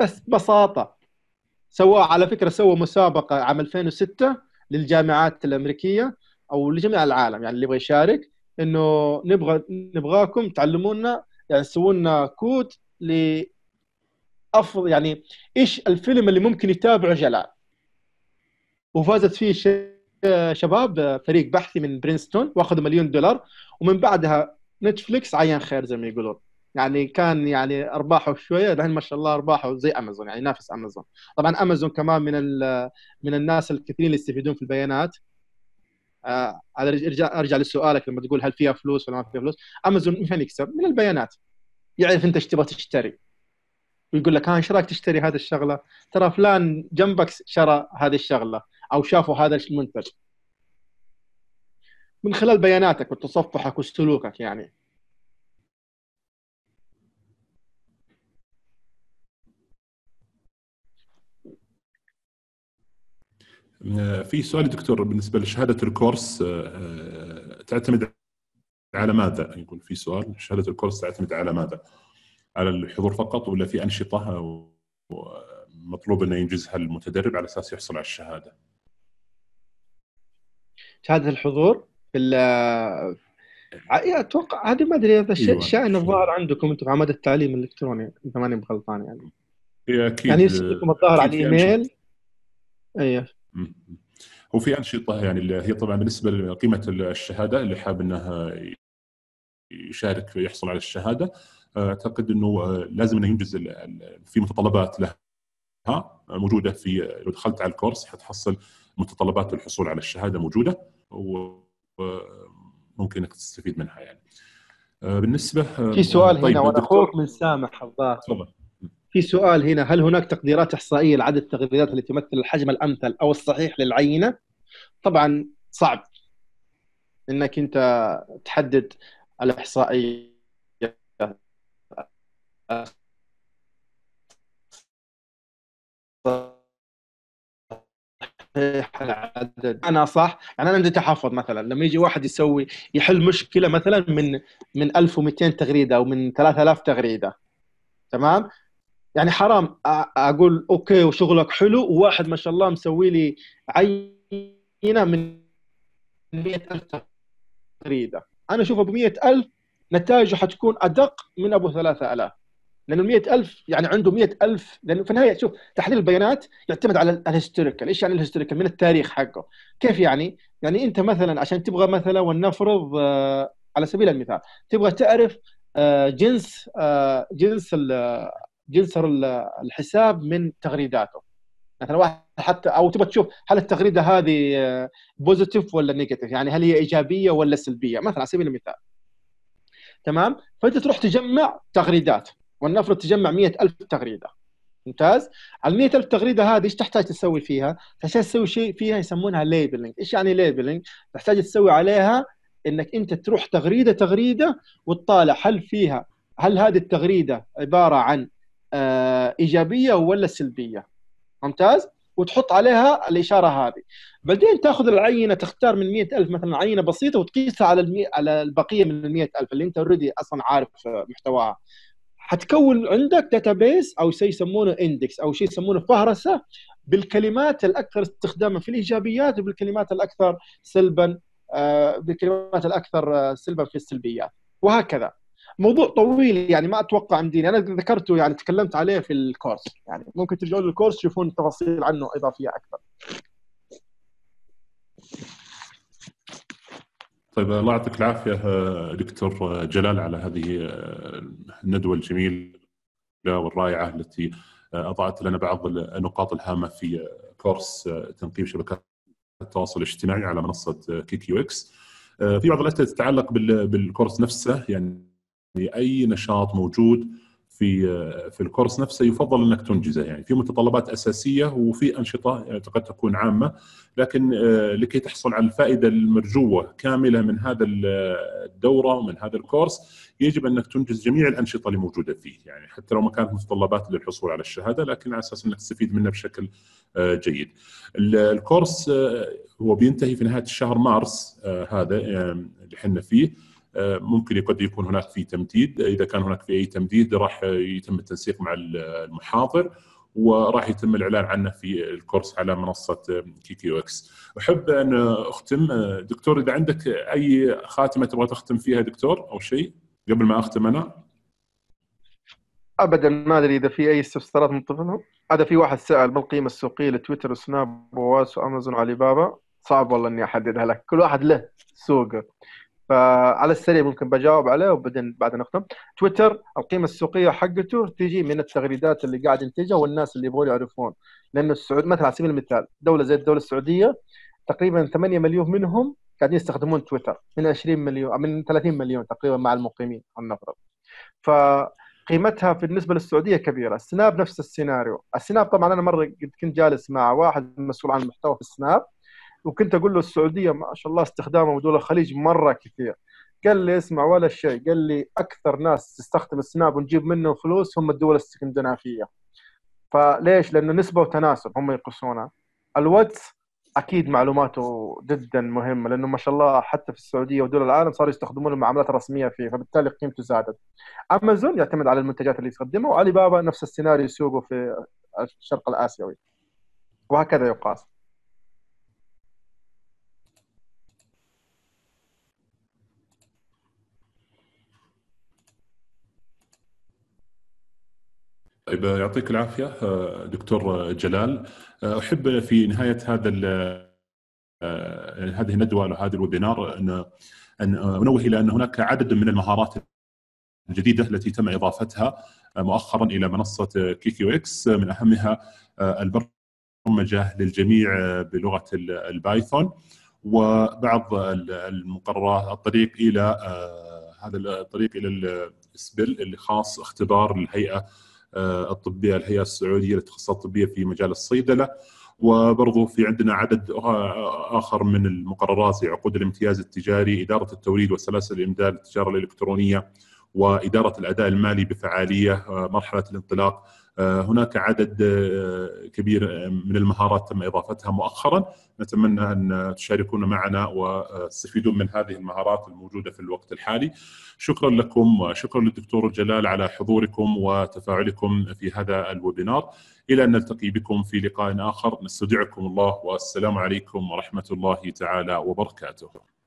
بس ببساطه سواه على فكره سوى مسابقه عام 2006 للجامعات الامريكيه او لجميع العالم يعني اللي يبغى يشارك انه نبغى نبغاكم تعلمونا يعني سووا لنا كود ل افضل يعني ايش الفيلم اللي ممكن يتابعه جلال وفازت فيه شباب فريق بحثي من برينستون واخذوا مليون دولار ومن بعدها نتفليكس عين خير زي ما يقولون يعني كان يعني ارباحه شويه الحين ما شاء الله ارباحه زي امازون يعني ينافس امازون طبعا امازون كمان من من الناس الكثيرين اللي يستفيدون في البيانات آه ارجع ارجع لسؤالك لما تقول هل فيها فلوس ولا ما فيها فلوس امازون من يكسب من البيانات يعرف انت ايش تبغى تشتري ويقول لك ها ايش رايك تشتري هذه الشغله ترى فلان جنبك شرى هذه الشغله او شافوا هذا المنتج من خلال بياناتك وتصفحك وسلوكك يعني آه، في سؤال دكتور بالنسبه لشهاده الكورس آه، آه، تعتمد على ماذا؟ يقول في سؤال شهاده الكورس تعتمد على ماذا؟ على الحضور فقط ولا في انشطه مطلوب انه ينجزها المتدرب على اساس يحصل على الشهاده؟ شهاده الحضور في ال آه، اتوقع هذه ما ادري هذا الشيء أيوة. شائن الظاهر عندكم انتم في عماد التعليم الالكتروني اذا ماني بغلطان يعني اي اكيد يعني يرسلكم الظاهر على الايميل ايوه هو في انشطه يعني اللي هي طبعا بالنسبه لقيمه الشهاده اللي حاب انه يشارك في يحصل على الشهاده آه، اعتقد انه آه، لازم انه ينجز في متطلبات له موجوده في لو دخلت على الكورس حتحصل متطلبات الحصول على الشهاده موجوده و وممكن انك تستفيد منها يعني آه، بالنسبه آه، في سؤال طيب هنا وانا اخوك من سامح الظاهر تفضل في سؤال هنا هل هناك تقديرات احصائيه لعدد التغذيات التي تمثل الحجم الامثل او الصحيح للعينه؟ طبعا صعب انك انت تحدد الاحصائيه صحيح العدد انا صح يعني انا عندي تحفظ مثلا لما يجي واحد يسوي يحل مشكله مثلا من من 1200 تغريده او من 3000 تغريده تمام يعني حرام اقول اوكي وشغلك حلو وواحد ما شاء الله مسوي لي عينه من 100000 تغريده انا اشوف ابو 100000 نتائجه حتكون ادق من ابو 3000 لانه ال ألف يعني عنده مئة ألف لانه في النهايه شوف تحليل البيانات يعتمد على الهيستوريكال ايش يعني الهيستوريكال من التاريخ حقه كيف يعني يعني انت مثلا عشان تبغى مثلا ولنفرض آه، على سبيل المثال تبغى تعرف آه، جنس آه، جنس جنس الحساب من تغريداته مثلا واحد حتى او تبغى تشوف هل التغريده هذه بوزيتيف ولا نيجاتيف يعني هل هي ايجابيه ولا سلبيه مثلا على سبيل المثال تمام فانت تروح تجمع تغريدات ولنفرض تجمع مئة ألف تغريدة ممتاز على مئة ألف تغريدة هذه ايش تحتاج تسوي فيها؟ تحتاج تسوي شيء فيها يسمونها ليبلنج، ايش يعني ليبلنج؟ تحتاج تسوي عليها انك انت تروح تغريده تغريده وتطالع هل فيها هل هذه التغريده عباره عن آه، ايجابيه ولا سلبيه ممتاز وتحط عليها الاشاره هذه بعدين تاخذ العينه تختار من مئة ألف مثلا عينه بسيطه وتقيسها على على البقيه من المئة ألف اللي انت اوريدي اصلا عارف محتواها حتكون عندك داتابيس او شيء يسمونه اندكس او شيء يسمونه فهرسه بالكلمات الاكثر استخداما في الايجابيات وبالكلمات الاكثر سلبا آه، بالكلمات الاكثر آه، سلبا في السلبيات وهكذا موضوع طويل يعني ما اتوقع مديني انا ذكرته يعني تكلمت عليه في الكورس يعني ممكن ترجعون للكورس تشوفون تفاصيل عنه اضافيه اكثر طيب الله يعطيك العافية آه، دكتور آه، جلال على هذه آه، الندوة الجميلة والرائعة التي اضعت لنا بعض النقاط الهامة في كورس تنقيب شبكات التواصل الاجتماعي على منصة كيك يو اكس في بعض الأسئلة تتعلق بالكورس نفسه يعني أي نشاط موجود في في الكورس نفسه يفضل انك تنجزه يعني في متطلبات اساسيه وفي انشطه قد تكون عامه لكن آه، لكي تحصل على الفائده المرجوه كامله من هذا آه، الدوره ومن هذا الكورس يجب انك تنجز جميع الانشطه اللي موجوده فيه يعني حتى لو ما كانت متطلبات للحصول على الشهاده لكن على اساس انك تستفيد منه بشكل آه، جيد. الكورس هو بينتهي في نهايه الشهر مارس هذا اللي احنا فيه آه، ممكن قد يكون هناك في تمديد اذا كان هناك في اي تمديد راح يتم التنسيق مع المحاضر وراح يتم الاعلان عنه في الكورس على منصه كيكيو اكس. احب ان اختم آه، دكتور اذا عندك اي خاتمه تبغى تختم فيها دكتور او شيء قبل ما اختم انا. ابدا ما ادري اذا في اي استفسارات من طفلهم هذا في واحد سال ما القيمه السوقيه لتويتر وسناب وواتس وامازون وعلي بابا صعب والله اني احددها لك كل واحد له سوقه فعلى السريع ممكن بجاوب عليه وبعدين بعد نختم تويتر القيمه السوقيه حقته تجي من التغريدات اللي قاعد ينتجها والناس اللي يبغون يعرفون لان السعود مثلا على سبيل المثال دوله زي الدوله السعوديه تقريبا 8 مليون منهم قاعدين يستخدمون تويتر من 20 مليون آه، من 30 مليون تقريبا مع المقيمين ف نفرض فقيمتها بالنسبه للسعوديه كبيره السناب نفس السيناريو السناب طبعا انا مره كنت جالس مع واحد مسؤول عن المحتوى في السناب وكنت اقول له السعوديه ما شاء الله استخدامهم دول الخليج مره كثير قال لي اسمع ولا شيء قال لي اكثر ناس تستخدم السناب ونجيب منهم فلوس هم الدول الاسكندنافيه فليش؟ لانه نسبه وتناسب هم يقصونها الواتس اكيد معلوماته جدا مهمه لانه ما شاء الله حتى في السعوديه ودول العالم صاروا يستخدمون المعاملات الرسميه فيه فبالتالي قيمته زادت. امازون يعتمد على المنتجات اللي يقدمها وعلي بابا نفس السيناريو يسوقه في الشرق الاسيوي. وهكذا يقاس. طيب يعطيك العافية آه، دكتور جلال آه، أحب في نهاية هذا آه، هذه الندوة أو هذا الويبينار أن أن أنوه إلى أن هناك عدد من المهارات الجديدة التي تم إضافتها مؤخرا إلى منصة كيكيو إكس من أهمها البرمجة للجميع بلغة البايثون وبعض المقررات الطريق إلى هذا الطريق إلى السبل اللي خاص اختبار الهيئة آه، الطبيه الهيئه السعوديه للتخصصات الطبيه في مجال الصيدله وبرضه في عندنا عدد آه، اخر من المقررات زي عقود الامتياز التجاري، اداره التوريد وسلاسل الامداد، التجاره الالكترونيه واداره الاداء المالي بفعاليه، آه، مرحله الانطلاق آه، هناك عدد آه، كبير آه، من المهارات تم اضافتها مؤخرا نتمنى ان تشاركونا معنا وتستفيدون من هذه المهارات الموجوده في الوقت الحالي شكرا لكم وشكرا للدكتور جلال على حضوركم وتفاعلكم في هذا الويبينار الى ان نلتقي بكم في لقاء اخر نستودعكم الله والسلام عليكم ورحمه الله تعالى وبركاته